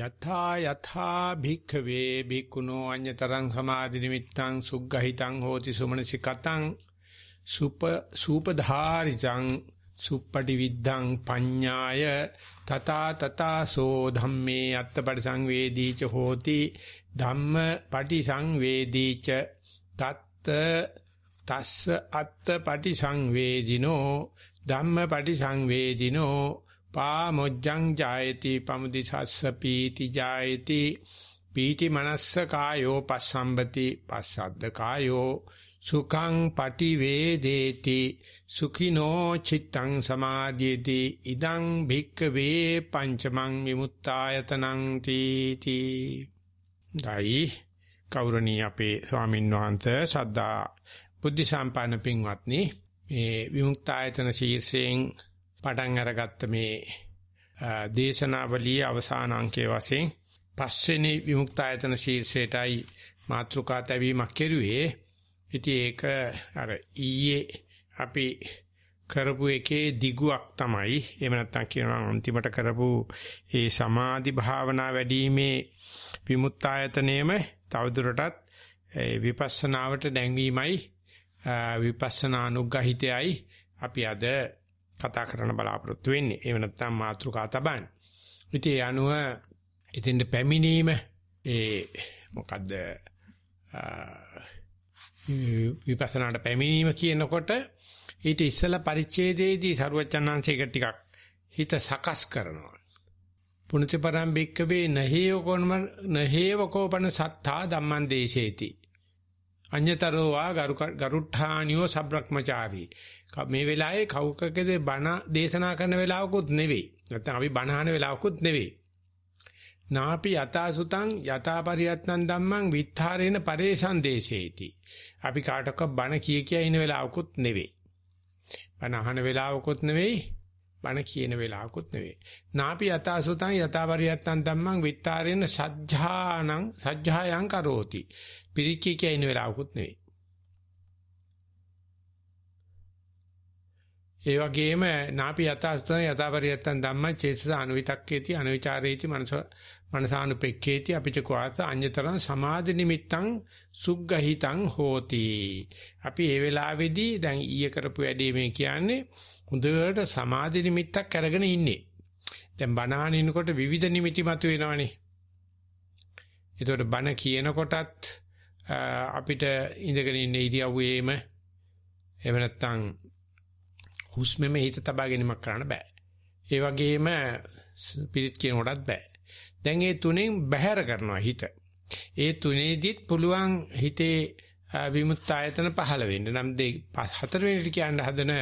යථා යථා භික්ඛවේ භික්ඛුනෝ අඤ්‍යතරං සමාධි නිමිත්තං සුග්ගහිතං හෝති සුමනසිකතං සුප සූපධාරිජං සුප්පටි විද්ධං පඤ්ඤාය තතා තතාසෝ ධම්මේ අත්තපටිසංවේදීච හෝති ධම්ම පටිසංවේදීච තත්ත තස්ස අත්තපටිසංවේදිනෝ ධම්ම පටිසංවේදිනෝ පාමොජ්ජං ජායති පමුදිසස්ස පීති ජායති පීති මනස්ස කායෝ පස්සම්බති පස්සද්ද කායෝ සුඛං පටිවේදේති සුඛිනෝ චිත්තං සමාධියති ඉදං භික්ඛවේ පංචමං විමුක්තායතනං තීති දයි කෞරණී අපේ ස්වාමීන් වහන්සේ සද්දා බුද්ධ සම්පන්න පින්වත්නි මේ විමුක්තායතන ශීර්ෂයෙන් පටන් අරගත්ත මේ දේශනාවලියේ අවසාන අංකයේ වශයෙන් පස්වෙනි විමුක්තායතන ශීර්ෂයටයි මාතෘකා තැවීමක් කෙරුවේ. ඉතින් ඒක අර ඊයේ අපි කරපු එකේ දිගුවක් තමයි. එහෙම නැත්නම් කියනවා අන්තිමට කරපු ඒ සමාධි භාවනා වැඩිීමේ විමුක්තායතනයේම තවදුරටත් විපස්සනාවට දැන්වීමයි විපස්සනා අනුග්‍රහිතයයි අපි අද කතා කරන්න බලාපොරොත්තු වෙන්නේ. එහෙම නැත්නම් මාතෘකා තබන්නේ. ඉතින් අනුව එතෙන්ට පැමිණීම ඒ මොකද්ද විපස්සනාට පැමිණීම කියනකොට ඊට ඉස්සලා පරිච්ඡේදයේදී සරුවචනාංශයක ටිකක් හිත සකස් කරනවා. පුණජපරම් බික්කවේ නහේව කොන්ම නහේව කෝපන සත්තා ධම්මං දේශේති අඤ්‍යතරෝ වා ගරුට්ඨානියෝ සබ්‍රක්‍මචාරී. මේ වෙලාවේ කවුකකද බණ දේශනා කරන වෙලාවකුත් නෙවෙයි. නැත්නම් අපි බණ අහන වෙලාවකුත් නෙවෙයි. නාපි යතාසුතං යතාපරියත්නං ධම්මං විත්තරේන පරේෂන් දේශේති. අපි කාටක බණ කිය කිය ඉන වෙලාවකුත් නෙවෙයි. බණ අහන වෙලාවකුත් නෙවෙයි. බණ කියන වෙලාවකුත් නෙවෙයි. නාපි යතාසුතං යතාවරියත්තං ධම්මං විත්තාරේන සජ්ජානං සජ්ජායං කරෝති. පිරික්කී කියන වෙලාවකුත් නෙවෙයි. ඒ වගේම නාපි යතාසුතං යතාවරියත්තං ධම්මං චේසස අනුවිතක්කේති අනුවිචාරේති මනස මනසානුපෙක්ඛේති අපිච කවාස අඤ්‍යතරං සමාධි නිමිත්තං සුග්ගහිතං හෝති. අපි මේ වෙලාවේදී දැන් ඊයේ කරපු වැඩේ මේ කියන්නේ හොඳට සමාධි නිමිත්තක් අරගෙන ඉන්නේ. දැන් බණහනිනකොට විවිධ නිමිති මතු වෙනවනේ. ඒතකොට බණ කියනකොටත් අපිට ඉඳගෙන ඉන්න ඉරියව්වේම එහෙම නැත්නම් හුස්මෙම හිත තබාගෙනම කරන්න බෑ. ඒ වගේම පිළිත් කියන කොටත් බෑ. දැන් ඒ තුනෙන් බැහැර කරනවා හිත. ඒ තුනේදිත් පුළුවන් හිතේ විමුක්ත ආයතන පහළ වෙන්න. නම් හතරවෙනිට කියන්න හදන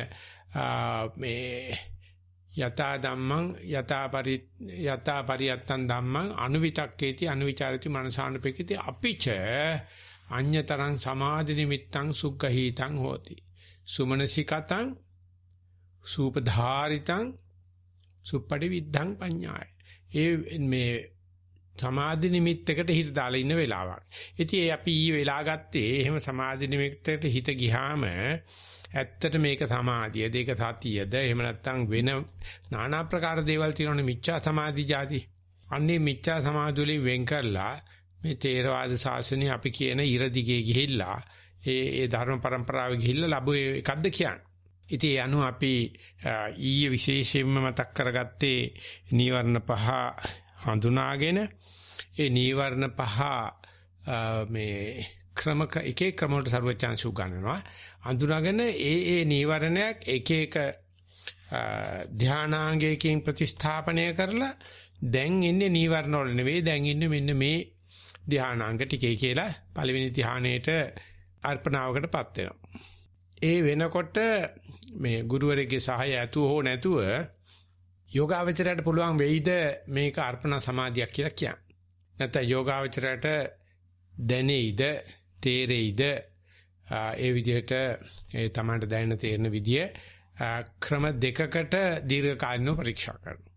මේ යතා ධම්මං යතා පරි යතා පරියත්තං ධම්මං අනුවිතක්කේති අනුවිචාරති මනසානුපෙකිති අපිච අඤ්‍යතරං සමාධි නිමිත්තං සුග්ගහීතං හෝති සුමනසිකතං සූපධාරිතං සුප්පටි විද්ධං පඤ්ඤාය ඒ මේ සමාධි නිමිත්තකට හිත දාලා ඉන්න වෙලාවක්. ඉතින් ඒ අපි ඊ වෙලා ගත්තේ එහෙම සමාධි නිමිත්තකට හිත ගිහාම ඇත්තට මේක සමාධියද ඒක සතියද එහෙම නැත්නම් වෙන নানা ප්‍රකාර දේවල් තියෙනවනේ මිච්ඡා සමාධි જાති. අන්නේ මිච්ඡා සමාධිලි වෙන් කරලා මේ තේරවාද ශාසනය අපි කියන ඉරදිගේ ගිහිල්ලා ඒ ඒ ධර්ම પરම්පරාවේ ගිහිල්ලා ලැබුවේ එකක්ද කියන්නේ. ඉතින් ඒ අනුව අපි ඊයේ විශේෂයෙන්ම මතක් කරගත්තේ නීවරණ පහ හඳුනාගෙන ඒ නීවරණ පහ මේ ක්‍රමක එක එක ක්‍රම වලට ਸਰවචාන්සි උගන්වනවා අඳුනාගෙන ඒ ඒ නීවරණයක් එක එක ධානාංගයකින් ප්‍රතිස්ථාපනය කරලා දැන් ඉන්නේ නීවරණ වල නෙවෙයි දැන් ඉන්නේ මෙන්න මේ ධානාංග ටිකේ කියලා පළවෙනි ධානයේට අර්පණාවකටපත් වෙනවා ඒ වෙනකොට මේ ගුරුවරයෙක්ගේ සහාය ඇතුව හෝ නැතුව යෝගාවචරයට පුළුවන් වෙයිද මේක අර්පණ සමාධියක් කියලා කියන්නේ. නැත්නම් යෝගාවචරයට දැනෙයිද තේරෙයිද ඒ විදිහට ඒ තමන්ට දැනෙන තේරෙන විදිය ක්‍රම දෙකකට දීර්ඝකාලීනව පරීක්ෂා කරනවා.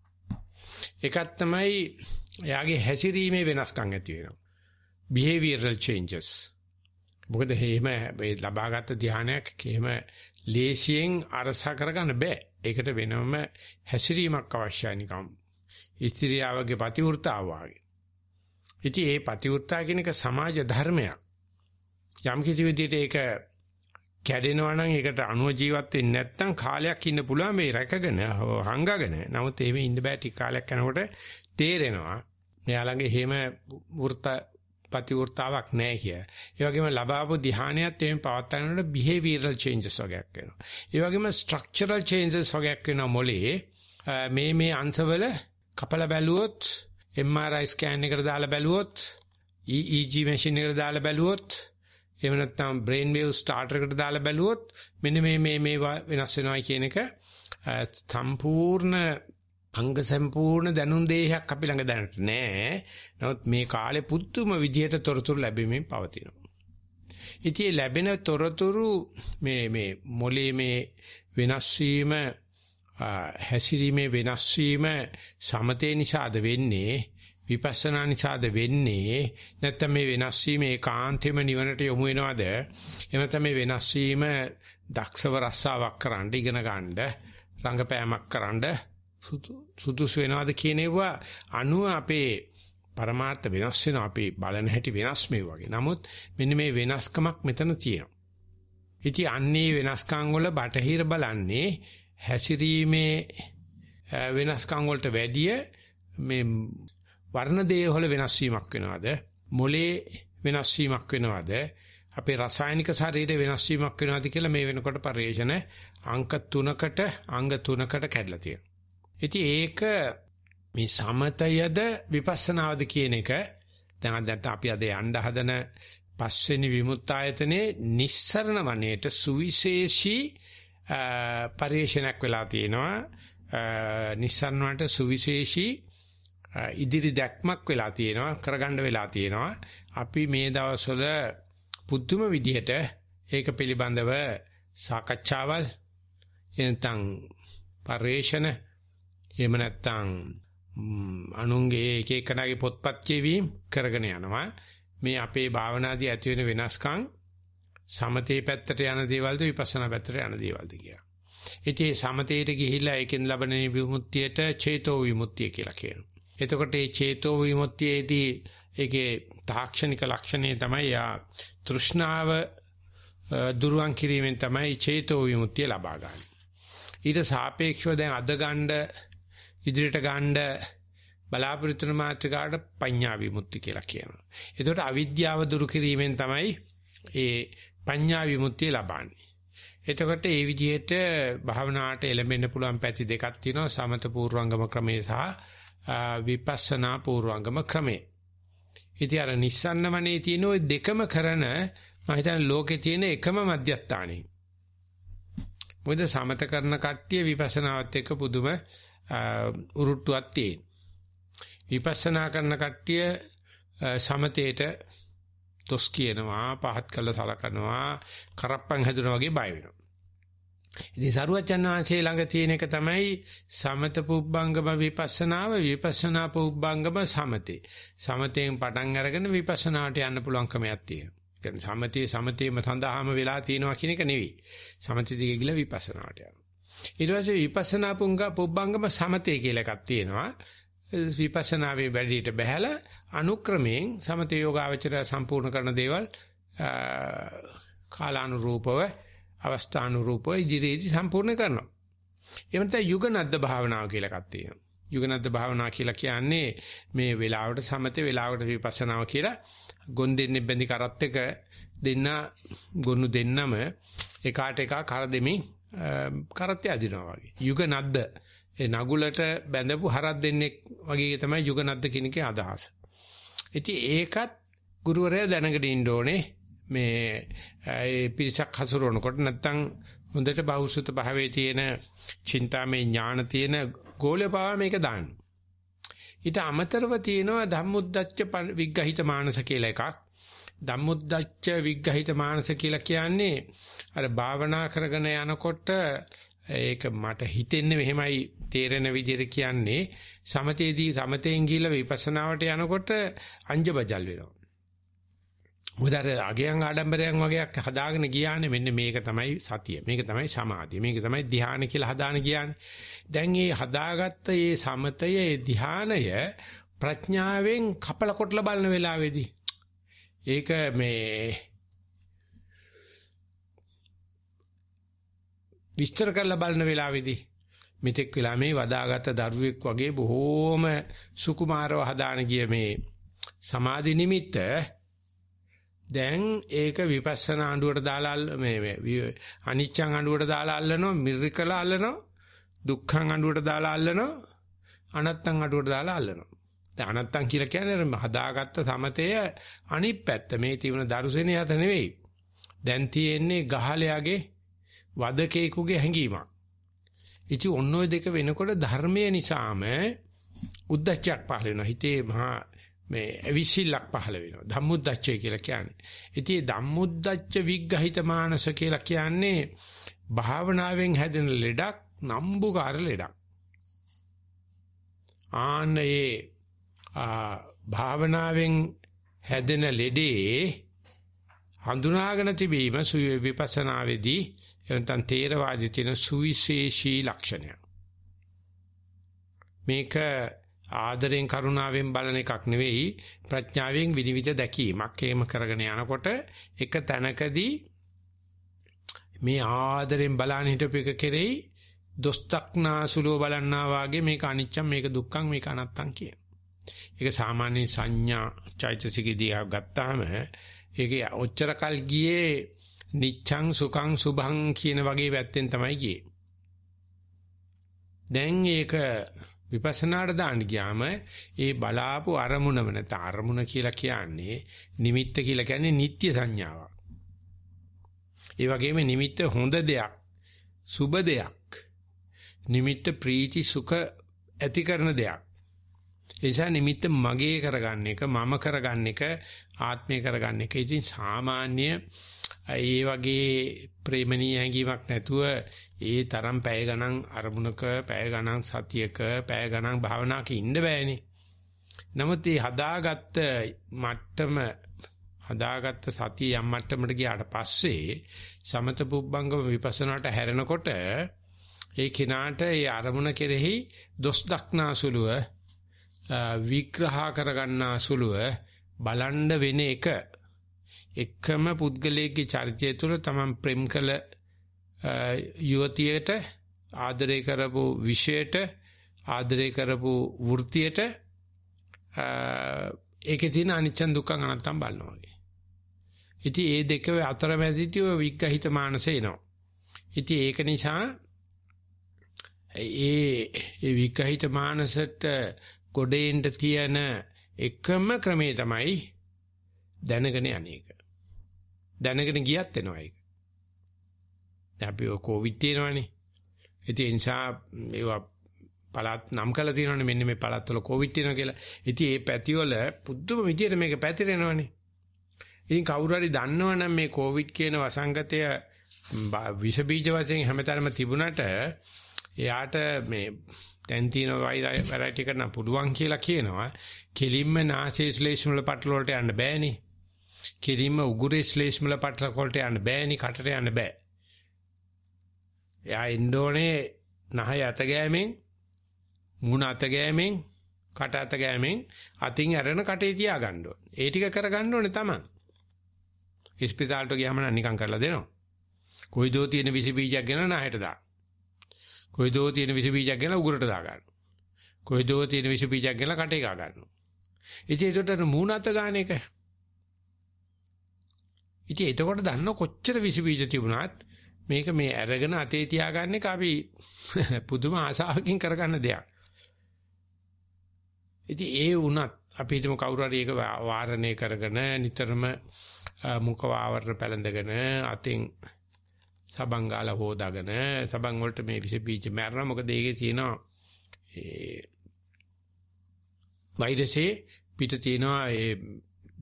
එකක් තමයි එයාගේ හැසිරීමේ වෙනස්කම් ඇති වෙනවා. behavioral changes මොකද එහෙම මේ ලබාගත් ධානයක් එහෙම ලේසියෙන් අරසා කරගන්න බෑ. ඒකට වෙනම හැසිරීමක් අවශ්‍යයි නිකම්. ඉස්ත්‍රියාවගේ ප්‍රතිවෘත්තාව වාගේ. ඉතින් මේ ප්‍රතිවෘත්තා කියන එක සමාජ ධර්මයක්. යම් කිසි විදිහට ඒක කැඩෙනවා නම් ඒකට අනුව ජීවත් වෙන්නේ නැත්නම් කාලයක් ඉන්න පුළුවන් මේ රැකගෙන හංගගෙන. නමුත් එහෙම ඉන්න බෑ ටික කාලයක් යනකොට තේරෙනවා. මෙයා ළඟ එහෙම වෘත්ත ප්‍රතිවෘත්තාවක් නැහැ කිය. ඒ වගේම ලබාවු ධ්‍යානයත් එimhe පවත් ගන්නකොට behavioral changes වගේක් වෙනවා. ඒ වගේම structural changes වගේක් වෙනවා මොලේ. මේ මේ අංශවල කපලා බැලුවොත් MRI scan එකට දාලා බැලුවොත් EEG machine එකට දාලා බැලුවොත් එහෙම නැත්නම් brain wave starter එකට දාලා බැලුවොත් මෙන්න මේ මේ මේ වෙනස් වෙනවා කියන එක සම්පූර්ණ අංග සම්පූර්ණ දැනුම් දේහයක් අපි ළඟ දැනට නැහැ. නමුත් මේ කාලේ පුදුම විදියට තොරතුරු ලැබෙමින් පවතිනවා. ඉතින් ලැබෙන තොරතුරු මේ මේ මොලේ මේ වෙනස් වීම හැසිරීමේ වෙනස් වීම සමතේ නිසාද වෙන්නේ විපස්සනා නිසාද වෙන්නේ නැත්නම් මේ වෙනස් වීම ඒකාන්තෙම නිවනට යොමු වෙනවද එහෙම තමයි වෙනස් වීම දක්ෂව රස්සාවක් කරන්න ඉගෙන ගන්න රංගපෑමක් කරන්න සුදුසු වෙනවද කියන ඒවා අනුව අපේ પરමාර්ථ වෙනස් වෙනවා අපේ බලන හැටි වෙනස් මේ වගේ. නමුත් මෙන්න මේ වෙනස්කමක් මෙතන තියෙනවා. ඉතින් අන්නේ වෙනස්කම් වල බටහිර බලන්නේ හැසිරීමේ වෙනස්කම් වලට වැඩිය මේ වර්ණ දේහවල වෙනස් වීමක් වෙනවද? මොලේ වෙනස් වීමක් වෙනවද? අපේ රසායනික ශරීරයේ වෙනස් වීමක් වෙනවද කියලා මේ වෙනකොට පරිේශන අංක 3කට අංග 3කට කැඩලා තියෙනවා. ඉතින් ඒක මේ සමතයද විපස්සනාවද කියන එක දැන් දැන් අපි අද යන්න හදන පස්වෙනි විමුක්ත ආයතනේ නිස්සරණ වනයේට සුවිශේෂී පරිශනයක් වෙලා තියෙනවා නිස්සරණ වලට සුවිශේෂී ඉදිරි දැක්මක් වෙලා තියෙනවා කරගන්න වෙලා තියෙනවා අපි මේ දවස්වල පුදුම විදිහට ඒක පිළිබඳව සාකච්ඡාවල් එනතන් පරිශන එහෙම නැත්නම් අනුන්ගේ එක එකනාගේ පොත්පත් කියවීම කරගෙන යනවා. මේ අපේ භාවනාදී ඇති වෙන වෙනස්කම් සමතේ පැත්තට යන දේවල්ද විපස්සනා පැත්තට යන දේවල්ද කියලා. ඉතින් සමතේට ගිහිල්ලා ඒකෙන් ලබන විමුක්තියට චේතෝ විමුක්තිය කියලා කියනවා. එතකොට මේ චේතෝ විමුක්තියේදී ඒකේ තාක්ෂණික ලක්ෂණය තමයි යා තෘෂ්ණාව දුරුවන් කිරීමෙන් තමයි චේතෝ විමුක්තිය ලබා ගන්න. ඊට සාපේක්ෂව දැන් අද ගණ්ඩ ඉදිරියට ගාන්න බලාපොරොත්තු වෙන මාත්‍රිකාවට පඤ්ඤා විමුක්ති කියලා කියනවා. ඒකට අවිද්‍යාව දුරු කිරීමෙන් තමයි ඒ පඤ්ඤා විමුක්තිය ලබන්නේ. එතකොට ඒ විදිහට භාවනාවට එළඹෙන්න පුළුවන් පැති දෙකක් තියෙනවා සමත පූර්වංගම ක්‍රමය සහ විපස්සනා පූර්වංගම ක්‍රමය. ඉතින් අර නිස්සන්නමනේ තියෙන ওই දෙකම කරන මම හිතන්නේ ලෝකේ තියෙන එකම මධ්‍යස්ථානේ. මොකද සමත කරන කට්ටිය විපස්සනාවත් එක්ක පුදුම උරුට්ටුවක් තියෙන. විපස්සනා කරන කට්ටිය සමතේට තොස් කියනවා, පහත් කළා සලකනවා, කරප්පන් හැදුනා වගේ බය වෙනවා. ඉතින් සරුවචනාංශයේ ළඟ තියෙන එක තමයි සමත පුබ්බංගම විපස්සනාව, විපස්සනා පුබ්බංගම සමතේ. සමතෙන් පටන් අරගෙන විපස්සනාට යන්න පුළුවන්කමක් තියෙනවා. කියන්නේ සමතේ සමතේම සඳහාම වෙලා තියෙනවා කියන එක නෙවෙයි. සමතේ දිගේ ගිහිල්ලා විපස්සනාට යනවා. ඊට පස්සේ විපස්සනා පුංගා පුබ්බංගම සමතේ කියලා එකක් තියෙනවා. විපස්සනාවේ වැඩිට බැහැලා අනුක්‍රමයෙන් සමතේ යෝගාවචරය සම්පූර්ණ කරන දේවල් කාලානුරූපව අවස්ථානුරූපව ඉදිරියේදී සම්පූර්ණ කරනවා. එහෙම නැත්නම් යුගනද්ද භාවනාව කියලා එකක් තියෙනවා. යුගනද්ද භාවනා කියලා කියන්නේ මේ වෙලාවට සමතේ වෙලාවට විපස්සනාව කියලා ගොන්දෙන්නේ බැඳි කරත් එක දෙන්න ගොනු දෙන්නම එකාට එකා කර දෙමින් කරත්‍ය අදිනවා වගේ. යුග නද්ද ඒ නගුලට බැඳපු හරක් දෙන්නෙක් වගේ තමයි යුග නද්ද කියන එකේ අදහස. ඉතින් ඒකත් ගුරුවරයා දැනගෙන ඉන්න ඕනේ මේ ඒ පිරිසක් හසුරවනකොට නැත්තම් හොඳට බෞසුත භාවයේ තියෙන චින්තාමේ ඥාන තියෙන ගෝලය පාව මේක දාන්න. ඊට අමතරව තියෙනවා ධම්මුද්දච්ච විග්ගහිත මානස කියලා එකක්. ධම්මොද්දච්ච විග්ඝහිත මානස කියලා කියන්නේ අර භාවනා කරගෙන යනකොට ඒක මට හිතෙන්නේ මෙහෙමයි තේරෙන විදිහට කියන්නේ සමතේදී සමතෙන් ගිහිල්ලා විපස්සනාවට යනකොට අංජබජල් වෙනවා. මොකද අර අගයන් ආඩම්බරයන් වගේක් හදාගෙන ගියානේ මෙන්න මේක තමයි සතිය. මේක තමයි සමාධිය. මේක තමයි ධ්‍යාන කියලා හදාන ගියානේ. දැන් මේ හදාගත්ත මේ සමතය, මේ ධ්‍යානය ප්‍රඥාවෙන් කපල කොටල බලන වෙලාවේදී ඒක මේ විස්තර කරලා බලන වෙලාවේදී මෙතෙක් වෙලා මේ වදාගත් දරුවෙක් වගේ බොහෝම සුකුමාරව හදාන ගිය මේ සමාධි නිමිත්ත දැන් ඒක විපස්සනා අඬුවට දාලා මේ අනිච්චං අඬුවට දාලා අල්ලනවා මිරිකලා අල්ලනවා දුක්ඛං අඬුවට දාලා අල්ලනවා අනත්තං අඬුවට දාලා අල්ලනවා දැන් අනත්තම් කියලා කියන්නේ හදාගත්ත සමතය අනිත් පැත්ත මේ තිබුණ දරුසෙනේ අත නෙවෙයි. දැන් තියෙන්නේ ගහලයාගේ වදකේකුගේ හැඟීමක්. ඉති ඔන්න ඔය දෙක වෙනකොට ධර්මය නිසාම උද්දච්චයක් පහළ වෙනවා. හිතේ මහා මේ අවිසිල්ලක් පහළ වෙනවා. ධම්මුද්දච්චය කියලා කියන්නේ. ඉතින් ධම්මුද්දච්ච විග්ගහිත මානස කියලා කියන්නේ භාවනාවෙන් හැදෙන ලෙඩක් නම්බුකාර ලෙඩක්. ආන්නේ භාවනාවෙන් හැදෙන ලෙඩේ හඳුනාගෙන තිබීම සුවේ විපස්සනාවේදී එවන්තන් තේරවාදී තියෙන සුවිශේෂී ලක්ෂණය. මේක ආදරෙන් කරුණාවෙන් බලන එකක් නෙවෙයි ප්‍රඥාවෙන් විනිවිද දැකීමක් එහෙම කරගෙන යනකොට එක තැනකදී මේ ආදරෙන් බලන හිටපු එක කෙරෙහි දොස්තක්නාසුලෝ බලන්නා වාගේ මේක අනිච්චම් මේක දුක්ඛම් මේක අනත්තම් කියන. ඒක සාමාන්‍ය සංඥා චෛතසිකදී ගත්තාම ඒකේ ඔච්චර කල් ගියේ නිච්ඡං සුඛං සුභං කියන වගේ පැත්තෙන් තමයි ගියේ. දැන් ඒක විපස්සනාට දාන්න ගියාම ඒ බලාපු අරමුණම නැත අරමුණ කියලා කියන්නේ නිමිත්ත කියලා කියන්නේ නিত্য සංඥාවක්. ඒ වගේම නිමිත්ත හොඳ දෙයක්, සුබ දෙයක්. නිමිත්ත ප්‍රීති සුඛ ඇති කරන දෙයක්. නිසා නිමිත්ත මගේ කරගන්න එක මම කරගන්න එක ආත්මය කරගන්න එක ඉතින් සාමාන්‍ය ඒ වගේ ප්‍රේමණීය හැඟීමක් නැතුව ඒ තරම් පැය ගණන් අරමුණක පැය ගණන් සතියක පැය ගණන් භාවනාවක ඉන්න බෑනේ. නමුත් මේ හදාගත්ත මට්ටම හදාගත්ත සතිය යම් මට්ටමකට ගියාට පස්සේ සමත පුබ්බංගම විපස්සනාට හැරෙනකොට ඒ කිනාට ඒ අරමුණ කෙරෙහි දොස් දක්නාසුලුව විග්‍රහ කරගන්නා සුළුව බලන්න වෙන එක එකම පුද්ගලයෙක්ගේ චරිතය තුළ තමන් ප්‍රේම කළ යුවතියට ආදරය කරපු විෂයට ආදරය කරපු වෘත්තියට ඒකේ තියෙන අනිච්චන් දුක්ඛ අනත්තම් බලනවා වගේ. ඉතින් ඒ දෙක අතරමැදිදී ඔය විග්‍රහිත මානසය එනවා. ඉතින් ඒක නිසා ඒ ඒ විග්‍රහිත මානසට ගොඩේන්න තියෙන එකම ක්‍රමේ තමයි දැනගෙන අනේක. දැනගෙන ගියත් එනවා ඒක. දැන් අපි ඔය කොවිඩ් තියෙනවනේ. ඉතින් ඒ නිසා ඒවා පළාත් නම් කරලා තියෙනවනේ මෙන්න මේ පළාත්වල කොවිඩ් තියෙනවා කියලා. ඉතින් මේ පැතිවල පුදුම විදියට මේක පැතිරෙනවනේ. ඉතින් කවුරු හරි දන්නවනම් මේ කොවිඩ් කියන වසංගතය විස බීජ වශයෙන් හැමතැනම තිබුණට එයාට මේ දැන් තියෙන variety කරන්න පුළුවන් කියලා කියනවා. කෙලින්ම නාසයේ ශ්ලේෂ්ම වල පටල වලට යන්න බෑනේ. කෙලින්ම උගුරේ ශ්ලේෂ්ම වල පටල වලට යන්න බෑනේ. කටට යන්න බෑ. එයා එන්න ඕනේ නහය අත ගෑමෙන්, මුණ අත ගෑමෙන්, කට අත ගෑමෙන් අතින් ඇරෙන කටේ තියාගන්න ඕනේ. ඒ ටික කරගන්න ඕනේ තමයි. ඉස්පිතාලට ගියාම නිකන් කරලා දෙනවා. කොයි දෝ තියෙන විස බීජයක් ගෙන නහයට දාන්න. කොයිදෝ තියෙන විස බීජයක් ගෙනලා උගුරට දා ගන්නවා. කොයිදෝ තියෙන විස බීජයක් ගෙනලා කටේ ගා ගන්නවා. ඉතින් ඒකට මූණත ගන්න එක. ඉතින් එතකොට දන්න කොච්චර විස බීජ තිබුණත් මේක මේ අරගෙන අතේ තියාගන්න එක අපි පුදුම ආසාවකින් කරගන්න දෙයක්. ඉතින් ඒ වුණත් අපි හිතමු කවුරු හරි ඒක වාරණය කරගෙන නිතරම මුඛ ආවරණ පැලඳගෙන අතින් සබන් ගාලා හොදාගෙන සබන් වලට මේ විස බීජ මැරෙනවා මොකද ඒකේ තියෙනවා ඒ වෛරසයේ පිට තියෙනවා ඒ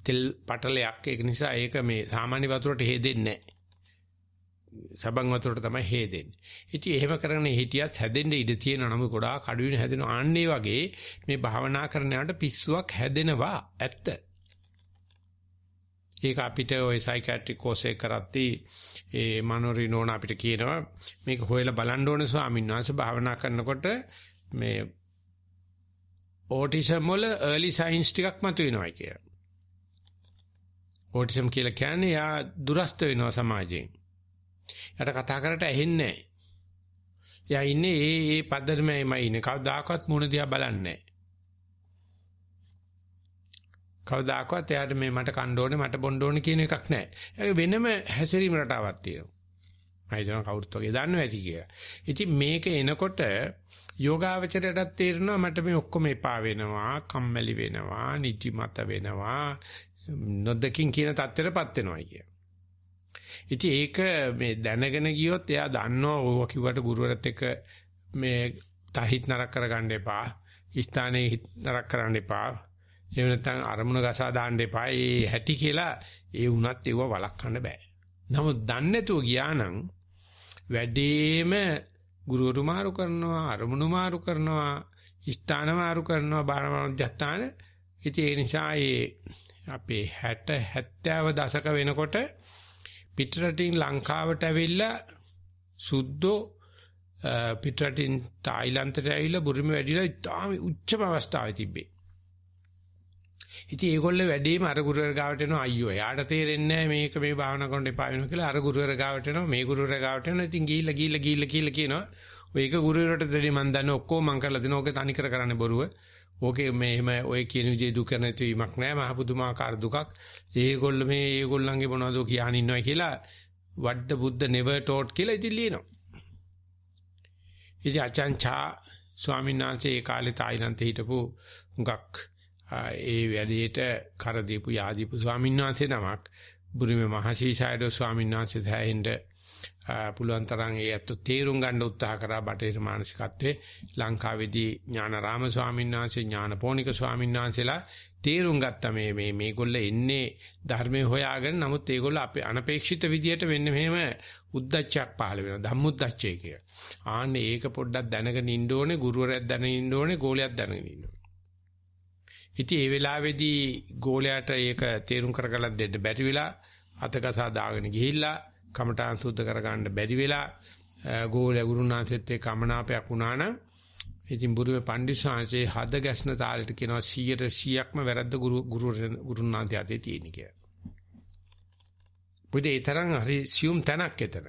තෙල් පටලයක් ඒක නිසා ඒක මේ සාමාන්‍ය වතුරට හේදෙන්නේ නැහැ. සබන් වතුරට තමයි හේදෙන්නේ. ඉතින් එහෙම කරගෙන හිටියත් හැදෙන්න ඉඩ තියෙනවා නම් ගොඩාක් අඩු වෙන හැදෙනවා. අන්න ඒ වගේ මේ භාවනා කරන යාට පිස්සුවක් හැදෙනවා. ඇත්ත. ඒක අපිට ওই සයිකියාට්‍රික් කෝස් එක කරද්දී ඒ මනෝරිනෝන අපිට කියනවා මේක හොයලා බලන්න ඕනේ ස්වාමීන් වහන්සේ භාවනා කරනකොට මේ ඕටිසම් වල early signs ටිකක් මතුවෙනවා කියලා. ඕටිසම් කියලා කියන්නේ යා දුරස්ත වෙනවා සමාජයෙන්. යට කතා කරට ඇහෙන්නේ නැහැ. යා ඉන්නේ ඒ ඒ පද්ධතිමයිම ඉන්නේ. කවදාකවත් මුණ දිහා බලන්නේ නැහැ. කවදාකවත් එයාට මේ මට කන්න ඕනේ මට බොන්න ඕනේ කියන එකක් නැහැ. ඒක වෙනම හැසිරීම රටාවක් තියෙනවා. මම හිතනවා කවුරුත් වගේ දන්නව ඇති කියලා. ඉතින් මේක එනකොට යෝගාවචරයටත් තේරෙනවා මට මේ ඔක්කොම එපා වෙනවා, කම්මැලි වෙනවා, නිදිමත වෙනවා, නොදකින් කියන තත්ත්වයටපත් වෙනවා කිය. ඉතින් ඒක මේ දැනගෙන ගියොත් එයා දන්නවා ඕවා කිව්වට ගුරුවරත් එක්ක මේ තහිත නරක කරගන්න එපා, ස්ථානයේ නරක කරන්න එපා එහෙම නැත්නම් අරමුණ ගසා දාන්න එපා. ඒ හැටි කියලා ඒ වුණත් ඒව වළක්වන්න බෑ. නමුත් දන්නේ නැතුව ගියා නම් වැඩිම ගුරුවරු මාරු කරනවා, අරමුණු මාරු කරනවා, ස්ථාන මාරු කරනවා, බාහම ධ්‍යාන. ඉතින් ඒ නිසා ඒ අපේ 60 70 දශක වෙනකොට පිටරටින් ලංකාවට ඇවිල්ලා සුද්ධෝ පිටරටින් තායිලන්තයට ඇවිල්ලා බුරුම වැඩිලා ඉතාම උච්චම අවස්ථාවේ තිබ්බේ. ඉතින් ඒගොල්ලෝ වැඩිම අර ගුරුවර ගාවට එනවා අයියෝ. යාට තේරෙන්නේ මේක මේ භාවනා කරන්න එපා වෙනවා කියලා අර ගුරුවර ගාවට එනවා මේ ගුරුවර ගාවට එනවා. ඉතින් ගිහිල්ලා ගිහිල්ලා ගිහිල්ලා කියලා කියනවා. ඔය එක ගුරුවරට දෙලි මන් දන්නේ ඔක්කොම මං කරලා දෙනවා. ඕකේ තනි කර කරන්න බොරුව. ඕකේ මේම ඔය කියන විදිහේ දුක නැතිවීමක් නෑ. මහ පුදුමාකාර දුකක්. ඒගොල්ලෝ මේ ඒගොල්ලන්ගේ මොනවද කියහන් ඉන්නවා කියලා what the buddha never taught කියලා ඉතින් ලියනවා. ඉතින් අචංචා ස්වාමීන් වහන්සේ ඒ කාලේ තායිලන්තේ හිටපු හුඟක් ඒ වැඩේට කර දීපු යාදීපු ස්වාමීන් වහන්සේ නමක් බුරිමේ මහසීසයඩෝ ස්වාමීන් වහන්සේ සෑහෙන්න පුළුවන් තරම් ඒ අත්තු තේරුම් ගන්න උත්සාහ කරා බටේර මානසිකත්වයේ ලංකාවේදී ඥානාරාම ස්වාමීන් වහන්සේ ඥානපෝනික ස්වාමීන් වහන්සේලා තේරුම් ගත්තා මේ මේ මේගොල්ල එන්නේ ධර්මයේ හොයාගෙන නමුත් ඒගොල්ල අපේ අනපේක්ෂිත විදියට වෙන්න මෙහෙම උද්දච්චයක් පහළ වෙනවා ධම්මුද්දච්චය කිය. ආන්නේ ඒක පොඩ්ඩක් දැනගෙන ඉන්න ඕනේ ගුරුවරයෙක් දැනගෙන ඉන්න ඕනේ ගෝලයක් දැනගෙන ඉන්න ඕනේ. ඉතින් ඒ වෙලාවේදී ගෝලයාට ඒක තේරුම් කරගලක් දෙන්න බැරි වෙලා අතකසා දාගෙන ගිහිල්ලා කමඨාන් සුද්ධ කරගන්න බැරි වෙලා ගෝලයා ගුරුනාථෙත් එක්ක අමනාපයක් වුණා නම් ඉතින් බුරුමේ පණ්ඩිස්සාංශේ හද ගැස්න තාලෙට කියනවා 100%ක්ම වැරද්ද ගුරු ගුරුනාථයාතේ තියෙන කියලා. මොකද ඒ තරම් හරි සියුම් තැනක් එතන.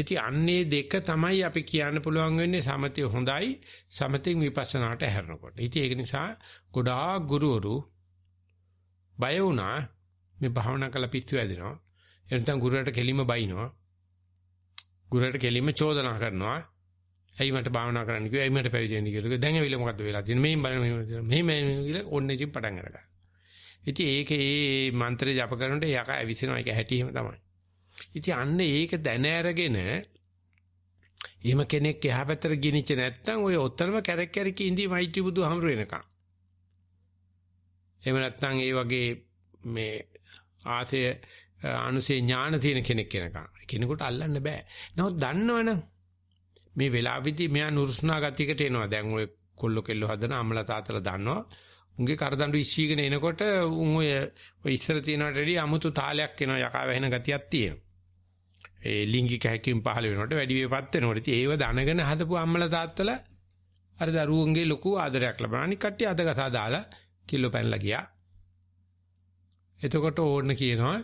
ඉතින් අන්නේ දෙක තමයි අපි කියන්න පුළුවන් වෙන්නේ සමතේ හොඳයි සමතෙන් විපස්සනාට හැරෙනකොට. ඉතින් ඒක නිසා ගොඩාක් ගුරුවරු බය වුණා මේ භාවනා කළ පිස්සු ඇදෙනවා. එතන ගුරුවරට කෙලිම බයිනවා. ගුරුවරට කෙලිම චෝදනා කරනවා. ඇයි මට භාවනා කරන්න කිව්වේ? ඇයි මට පැවිදි වෙන්න කියලා. දැන් ඇවිල්ලා මොකද්ද වෙලා තියෙන්නේ? මෙහෙම බලන්න මෙහෙම මෙහෙම කියලා ඔන්නේ ඉතින් පටන් අරගා. ඉතින් ඒකේ මේ මන්ත්‍රය ජප කරනකොට යකා ඇවිසිනවා. ඒක හැටි එහෙම තමයි. ඉතින් අන්න ඒක දැන අරගෙන එහෙම කෙනෙක් එහා පැත්තට ගිනිච්ච නැත්නම් ඔය ඔතනම කැරක් කැරක ඉඳී මෛත්‍රී බුදුහමරු වෙනකන්. එහෙම නැත්නම් ඒ වගේ මේ ආසය අනුසේ ඥාන තියෙන කෙනෙක් වෙනකන්. කෙනෙකුට අල්ලන්න බෑ. නමුත් දන්නවනම් මේ වෙලාවෙදී මෙයා නුරුස්නා ගතියකට එනවා. දැන් ඔය කොල්ල කෙල්ල හදන අම්ල තාතලා දන්නවා. උන්ගේ කරදඬු ඉස්සීගෙන එනකොට උන් ඔය ඉස්සර තියනට වැඩිය 아무තු තාලයක් එනවා යකා වැහෙන ගතියක් තියෙනවා. ඒ ලිංගික හැකීම් පහළ වෙනකොට වැඩි වේපත් වෙනකොට ඉතින් ඒව දැනගෙන හදපු අම්මලා තාත්තලා අර දරුවන්ගේ ලොකු ආදරයක් ලබන අනික කට්ටිය අදගසා දාලා කිල්ලෝ පැනලා ගියා. එතකොට ඕන්න කියනවා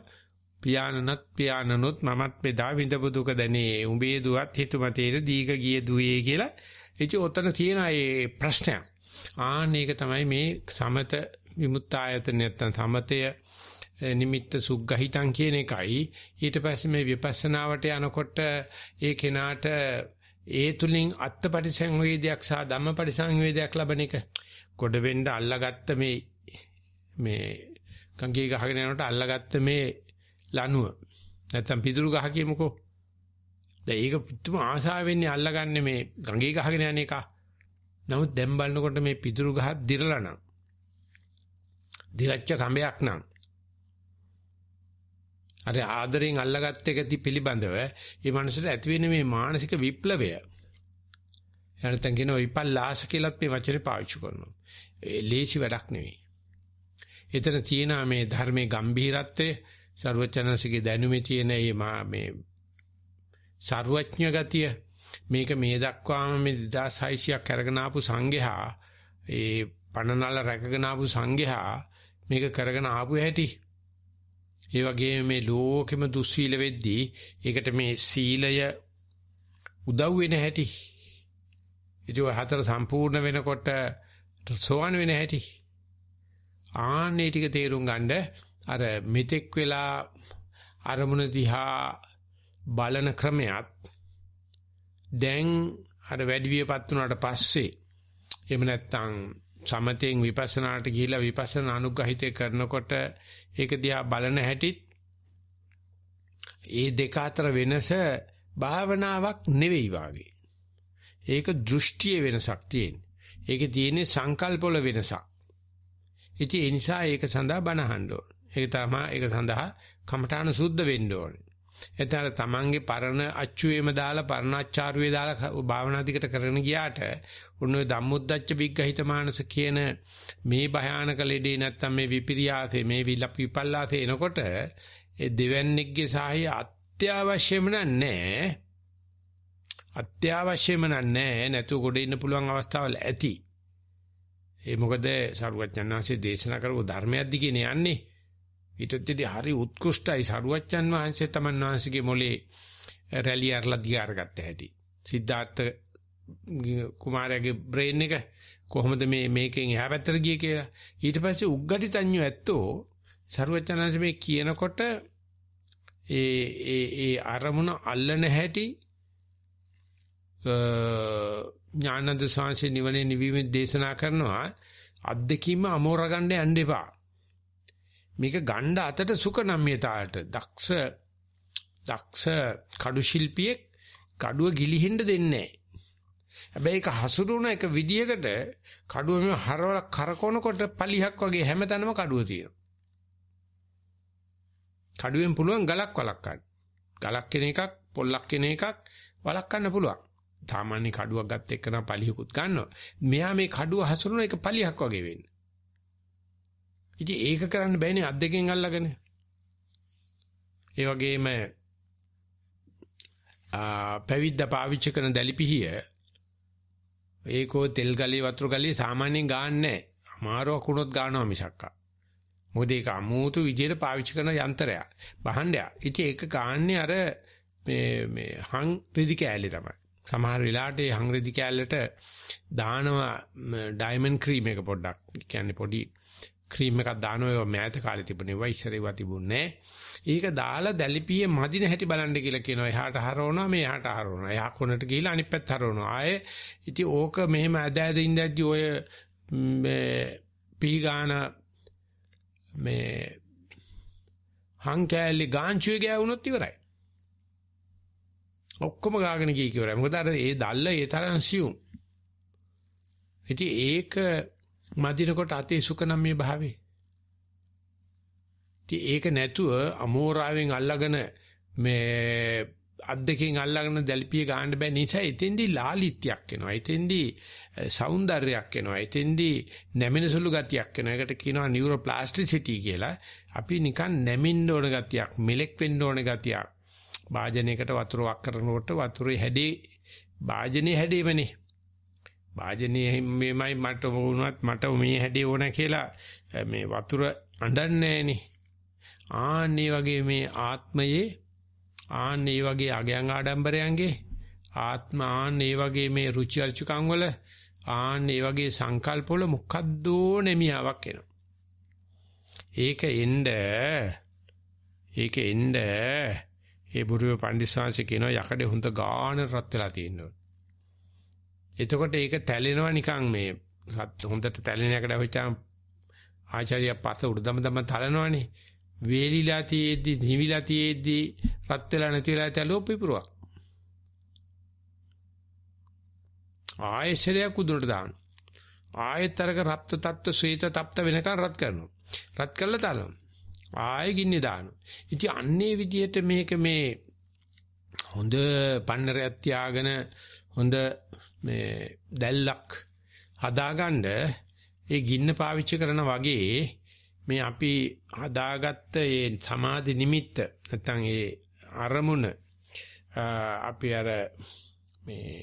පියාණනත් පියාණනොත් මමත් බෙදා විඳපු දුක දැනේ උඹේ දුවත් හිතුමතේර දීග ගිය දුවේ කියලා ඉති ඔතන තියෙන ඒ ප්‍රශ්නය ආන්න ඒක තමයි මේ සමත විමුක්තායතන නැත්තම් සමතය නිමිත්ත සුග්ගහිතං කියන එකයි ඊට පස්සේ මේ විපස්සනාවට යනකොට ඒ කෙනාට ඒ තුලින් අත්පටිසංවේදයක් සහ ධම්මපටිසංවේදයක් ලබන එක ගොඩ වෙන්න අල්ලාගත්ත මේ මේ කංගී ගහගෙන යනකොට අල්ලාගත්ත මේ ලනුව නැත්තම් පිදුරු ගහ කියමුකෝ දැන් ඒක පුතුම ආසාවෙන්නේ අල්ලගන්නේ මේ ගඟේ ගහගෙන යන එක. නමුත් දැන් බලනකොට මේ පිදුරු ගහ දිරලා නම්. දිරච්ච කඹයක් නම්. අර ආදරෙන් අල්ලගත්ත එකති පිළිබඳව මේ මනුස්සට ඇති වෙන මේ මානසික විප්ලවය නැත්නම් කියන විපල්ලාස කියලාත් මේ වචනේ පාවිච්චි කරනවා. ඒ ලේසි වැඩක් නෙවෙයි. එතන තියෙන මේ ධර්මයේ ගැඹීරත්වය ਸਰවචනසිකේ දැනුමේ තියෙන මේ මේ ਸਰවඥ ගතිය මේක මේ දක්වාම මේ 2600ක් අරගෙන ආපු සංඝයා ඒ පණනල රැකගෙන ආපු සංඝයා මේක කරගෙන ආපු හැටි ඒ වගේම මේ ලෝකෙම දුස්සීල වෙද්දී ඒකට මේ සීලය උදව් වෙන හැටි. ඉතින් හතර සම්පූර්ණ වෙනකොට සෝවන් වෙන හැටි. ආන්නේ ටික තේරුම් ගන්න අර මෙතෙක් වෙලා අරමුණ දිහා බලන ක්‍රමයක් දැන් අර වැඩිවියපත් වුණාට පස්සේ එහෙම නැත්නම් සමතෙන් විපස්සනාට ගිහිලා විපස්සනා අනුග්‍රහිතය කරනකොට ඒක දිහා බලන හැටිත් ඒ දෙක අතර වෙනස භාවනාවක් නෙවෙයි වාගේ. ඒක දෘෂ්ටියේ වෙනසක් තියෙන්නේ. ඒකේ තියෙන්නේ සංකල්පවල වෙනසක්. ඉතින් ඒ නිසා ඒක සඳහා බනහන්න ඕන. ඒක තමයි ඒක සඳහා කමඨාන සුද්ධ වෙන්න ඕනේ. එතන තමන්ගේ පරණ අච්චුවේම දාලා පරණාචාරුවේ දාලා භාවනා දිකට කරගෙන ගියාට උන් ඔය ධම්මුද්දච්ච විග්ගහිත මානස කියන මේ භයානක ලෙඩේ නැත්තම් මේ විපිරියාසේ මේ විලප් විපල්ලාසේ එනකොට ඒ දෙවන්නේගේ සාහය අත්‍යවශ්‍යම නැහැ අත්‍යවශ්‍යම නැහැ නැතු ගොඩ ඉන්න පුළුවන් අවස්ථාවල ඇති. ඒ මොකද සරුවචනාංශයේ දේශනා කරපු ධර්මයක් දිගේ යන්නේ. ඊටත්දී හරි උත්කෘෂ්ටයි සරුවච්චන් වහන්සේ තමන් වහන්සේගේ මොලේ රැලි අරලා දිගාරගත්ත හැටි. සිද්ධාර්ථ කුමාරයාගේ බ්‍රේන් එක කොහොමද මේ මේකෙන් එහා පැත්තට ගියේ කියලා. ඊට පස්සේ උග්ගටි තඤ්ඤු ඇත්තෝ සරුවච්චන් මේ කියනකොට ඒ ඒ ඒ අරමුණ අල්ලන හැටි ඥානන්ද සාංශේ නිවනේ නිවීමේ දේශනා කරනවා අද්දකීම අමෝරගන්න යන්න එපා. මේක ගණ්ඩ අතට සුකනම්්‍යතාවට දක්ෂ දක්ෂ කඩු ශිල්පියෙක් කඩුව ගිලිහෙන්න දෙන්නේ නැහැ. හැබැයි ඒක හසුරුවන එක විදියකට කඩුව මේ හරවල කරකවනකොට පලිහක් වගේ හැමතැනම කඩුව තියෙනවා. කඩුවෙන් පුළුවන් ගලක් වලක්වන්න. ගලක් කෙන එකක්, පොල්ලක් කෙන එකක් වලක්වන්න පුළුවන්. සාමාන්‍ය කඩුවක් ගත්ත එක නම් පලිහකුත් ගන්නවා. මෙයා මේ කඩුව හසුරුවන එක පලිහක් වගේ වෙන්නේ. ඉතින් ඒක කරන්න බෑනේ අත් දෙකෙන් අල්ලගෙන. ඒ වගේම පැවිද්ද පාවිච්චි කරන දැලිපිහිය ඒකෝ තෙල් ගලේ වතුර ගලේ සාමාන්‍යයෙන් ගාන්නේ නැහැ. අමාරු අකුණොත් ගානවා මිසක්කා. මොකද ඒක අමුතු විදියට පාවිච්චි කරන යන්ත්‍රයක්. බහණ්ඩයක්. ඉතින් ඒක ගාන්නේ අර මේ මේ හං රිදි කෑලි තමයි. සමහර වෙලාවට ඒ හං රිදි කෑල්ලට දානවා ඩයිමන්ඩ් ක්‍රීම් එක පොඩ්ඩක්. කියන්නේ පොඩි ක්‍රීම් එකක් දාන ඔය මෑත කාලේ තිබුණේ වා ඉස්සරේවා තිබුණේ ඒක දාලා දැලිපියේ මදින හැටි බලන්න කියලා කියනවා එහාට හරවනවා මෙහාට හරවනවා එහා කොනට ගිහිලා අනිත් පැත්ත හරවනවා ආයේ ඉතින් ඕක මෙහෙම ඇද ඇද ඉඳද්දි ඔය මේ පීගාන මේ හංකෑලි ගාංචුවේ ගෑවුනොත් ඉවරයි ඔක්කොම ගාගෙන ගිය කිවරයි මොකද අර ඒ දැල්ල ඒ තරම් සියුම් ඉතින් ඒක මදිනකොට අතේ සුකනම් මේ භාවේ. ඉතින් ඒක නැතුව අමෝරාවෙන් අල්ලගෙන මේ අත් දෙකෙන් අල්ලගෙන දැල්පිය ගන්න බෑ නිසා එතෙන්දී ලාලිත්‍යයක් එනවා. එතෙන්දී సౌందර්යයක් එනවා. එතෙන්දී නැමෙන සුළු ගතියක් එනවා. ඒකට කියනවා නියුරෝප්ලාස්ටිසිටි කියලා. අපි නිකන් නැමෙන්න ඕන ගතියක්, මෙලෙක් වෙන්න ඕන ගතියක්. වාජනයකට වතුර වක් කරනකොට වතුරේ හැඩේ වාජනේ හැඩේමනේ. වාජනීය මෙමය මට වුණත් මට මේ හැඩේ ඕන කියලා මේ වතුර අඬන්නේ නෑනේ. වගේ මේ ආත්මයේ ආන් මේ වගේ අගයන් ආඩම්බරයන්ගේ ආත්ම ආන් මේ වගේ මේ රුචි අරුචිකම් වල ආන් මේ වගේ සංකල්ප වල මොකද්ද නැමියාවක් එනවා. ඒක එන්න ඒක එන්න ඒ බුරුවේ පණ්ඩිස්සාංශ කියනවා යකඩේ හොඳ ගාන රත් වෙලා තියෙනවා. එතකොට ඒක තැලෙනවා නිකන් මේ හොඳට තැලෙන එකට වෙච්චාම ආචාර්ය පස්ස උඩදම දම තලනවනේ. වේලිලා තියේද්දි, නිවිලා තියේද්දි, රත් වෙලා නැති වෙලා තැලෝ පිපුරුවක්. ආයෙසරයක් උදුරට දානවා. ආයෙතරක රත් තත්ත්ව ශ්වේත තප්ත වෙනකන් රත් කරනවා. රත් කළා තලනවා. ආයෙ ගින්නේ දානවා. ඉතින් අන්නේ විදියට මේක මේ හොඳ පන්නරයක් තියාගෙන හොඳ මේ දැල්ලක් හදාගන්න ඒ ගින්න පාවිච්චි කරන වගේ මේ අපි හදාගත්ත ඒ සමාධි නිමිත්ත නැත්තම් ඒ අරමුණ අපි අර මේ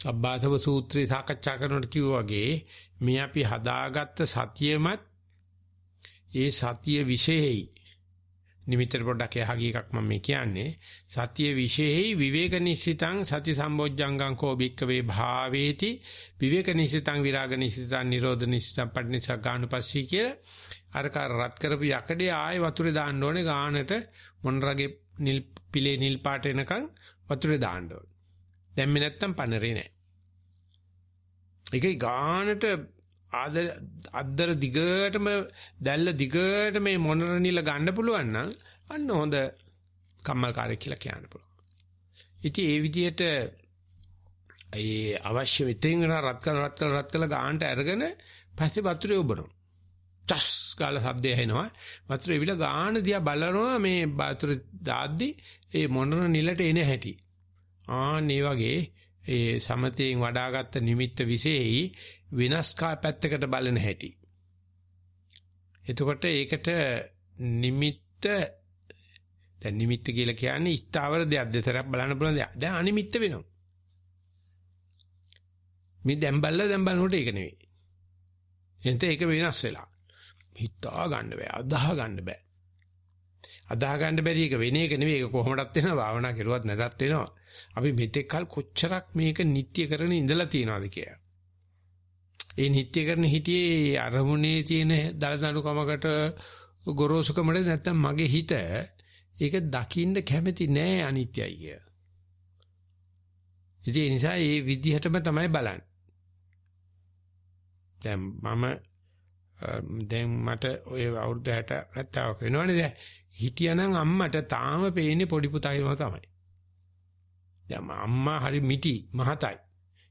සබ්බාසව සූත්‍රය සාකච්ඡා කරනකොට කිව්වා වගේ මේ අපි හදාගත්ත සතියෙමත් ඒ සතිය විශේෂයි නිමිතර පොඩ්ඩක් එහා ගිය එකක් මම මේ කියන්නේ සතිය විශේෂයි විවේක නිසිතං සති සම්බොජ්ජංගං කෝ භික්කවේ භාවේති විවේක නිසිතං විරාග නිසිතං නිරෝධ නිසිතං පටිනිසා ගානුපස්සී කියලා අර කර රත් කරපු යකඩේ ආයේ වතුරේ දාන්න ඕනේ ගානට මොන රගේ නිල් පිලේ නිල් පාට එනකන් වතුරේ දාන්න ඕනේ දැම්මේ නැත්තම් පනරේ නැහැ ඒකයි ගානට ආදර අද්දර දිගටම දැල්ල දිගට මේ මොනර නිල ගන්න පුළුවන් නම් අන්න හොඳ කම්මල්කාරයෙක් කියලා කියන්න පුළුවන්. ඉතින් ඒ විදිහට ඒ අවශ්‍ය විතෙන් රත් කළ රත් කළ රත් කළ ගානට අරගෙන පස්සේ වතුරේ උබරන. චස් කාලා શબ્දය එනවා. වතුරේ විල ගාන දිහා බලනවා මේ වතුර දාද්දි ඒ මොනර නිලට එන හැටි. ආන් ඒ වගේ ඒ සමතයෙන් වඩාගත් නිමිත්ත විශේෂයි වෙනස්කා පැත්තකට බලන හැටි. එතකොට ඒකට නිමිත්ත දැන් නිමිත්ත කියලා කියන්නේ ස්ථාවර දෙයක් දෙතරක් බලන්න පුළුවන් දෙයක්. දැන් අනිමිත්ත වෙනවා. මේ දැන් බල්ලා දැන් බලනකොට ඒක නෙවෙයි. එතන ඒක වෙනස් වෙලා. හිතා ගන්න බෑ. අදාහ ගන්න බෑ. අදාහ ගන්න බැරි එක වෙන එක නෙවෙයි. ඒක කොහොමඩක් වෙනවා. භාවනා කරුවත් නැදත් වෙනවා. අපි මෙතෙක් කල් කොච්චරක් මේක නිත්‍ය කරගෙන ඉඳලා තියනවාද කියලා. ඒ නිත්‍ය කරන හිටියේ අරමුණේ තියෙන දලදඬුකමකට ගොරෝසුකමට නැත්තම් මගේ හිත ඒක දකින්න කැමති නෑ අනිත්‍යයි කිය. ඒ නිසා ඒ විදිහටම තමයි බලන්නේ. දැන් මම දැන් මට ඔය අවුරුදු 60 70ක් වෙනවනේ දැන් හිටියානම් අම්මට තාම පේන්නේ පොඩි පුතා තමයි. දැන් අම්මා හරි මිටි මහතයි.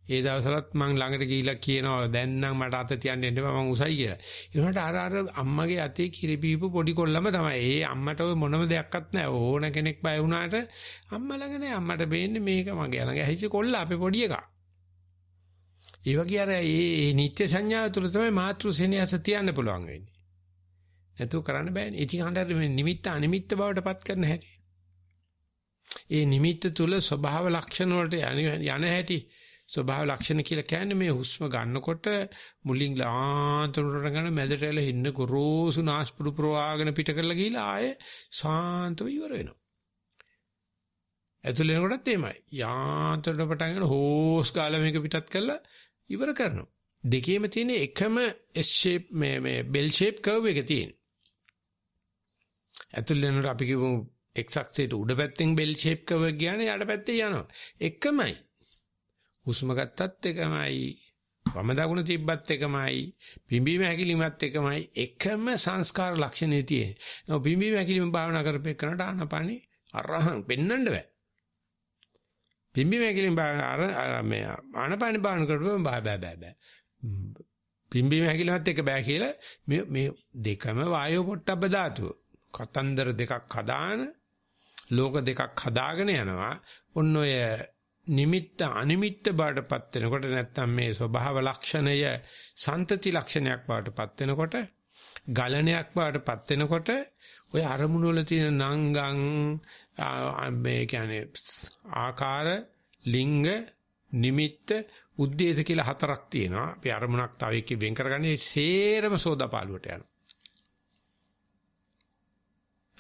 ඒ දවසලත් මං ළඟට ගිහිල්ලා කියනවා දැන් නම් මට අත තියන්න එන්න බෑ මං උසයි කියලා. ඊට අර අර අම්මගේ අතේ කිරිපීපු පොඩි කොල්ලම තමයි. ඒ අම්මට ওই මොනම දෙයක්වත් නැහැ. ඕන කෙනෙක් බය වුණාට අම්මා ළඟ නැහැ. අම්මට බේන්නේ මේක මගේ ළඟ ඇහිච්ච කොල්ල අපේ පොඩි එකා. ඒ වගේ අර ඒ නිත්‍ය සංඥාව තුළ තමයි මාතෘ සෙනෙහස තියන්න පුළුවන් වෙන්නේ. නැතුව කරන්න බෑනේ. ඉතින් හන්දර මේ නිමිත්ත අනිමිත්ත බවටපත් කරන හැටි. ඒ නිමිත්ත තුළ ස්වභාව ලක්ෂණ වලට යන හැටි ස්වභාව ලක්ෂණ කියලා කියන්නේ මේ හුස්ම ගන්නකොට මුලින් ලාන්තරට ගන්න මැදට ඇල හෙන්න ගොරෝසු නාස්පුඩු ප්‍රවාහගෙන පිට කරලා ගිහිලා ආයේ සාන්තව ඉවර වෙනවා. ඇතුළේ යනකොටත් එමයයි. යාන්ත්‍රණ පටන්ගෙන හෝස් ගාලා මේක පිටත් කරලා ඉවර කරනවා. දෙකේම තියෙන එකම S shape මේ මේ bell shape curve එක තියෙන. ඇතුළේ යනකොට අපි කියමු x අක්ෂයට උඩ පැත්තෙන් bell shape curve කියන්නේ යට පැත්තේ යනවා. එකමයි. හුස්ම ගත්තත් එකමයි වම දකුණ තිබ්බත් එකමයි පිම්බීම හැකිලිමත් එකමයි එකම සංස්කාර ලක්ෂණේ තියෙන. පිම්බීම හැකිලිම භාවනා කරපේකනට ආනපානි අරහං පෙන්නන්න බෑ. පිම්බීම හැකිලිම අර මේ ආනපානි භාවනා කරපම බෑ බෑ බෑ. පිම්බීම හැකිලිමත් එක බෑ කියලා මේ මේ දෙකම වායෝ පොට්ටබ්බ ධාතුව. කතන්දර දෙකක් හදාන ලෝක දෙකක් හදාගෙන යනවා. ඔන්න ඔය නිමිත්ත අනිමිත්ත බාටපත් වෙනකොට නැත්තම් මේ ස්වභාව ලක්ෂණය සන්තති ලක්ෂණයක් බාටපත් වෙනකොට ගලණයක් බාටපත් වෙනකොට ඔය අරමුණු වල තියෙන නංගං මේ කියන්නේ ආකාර ලිංග නිමිත්ත උද්දේශ කියලා හතරක් තියෙනවා අපි අරමුණක් තව එකකින් වෙන් කරගන්නේ සේරම සෝදාපාලුවට යනවා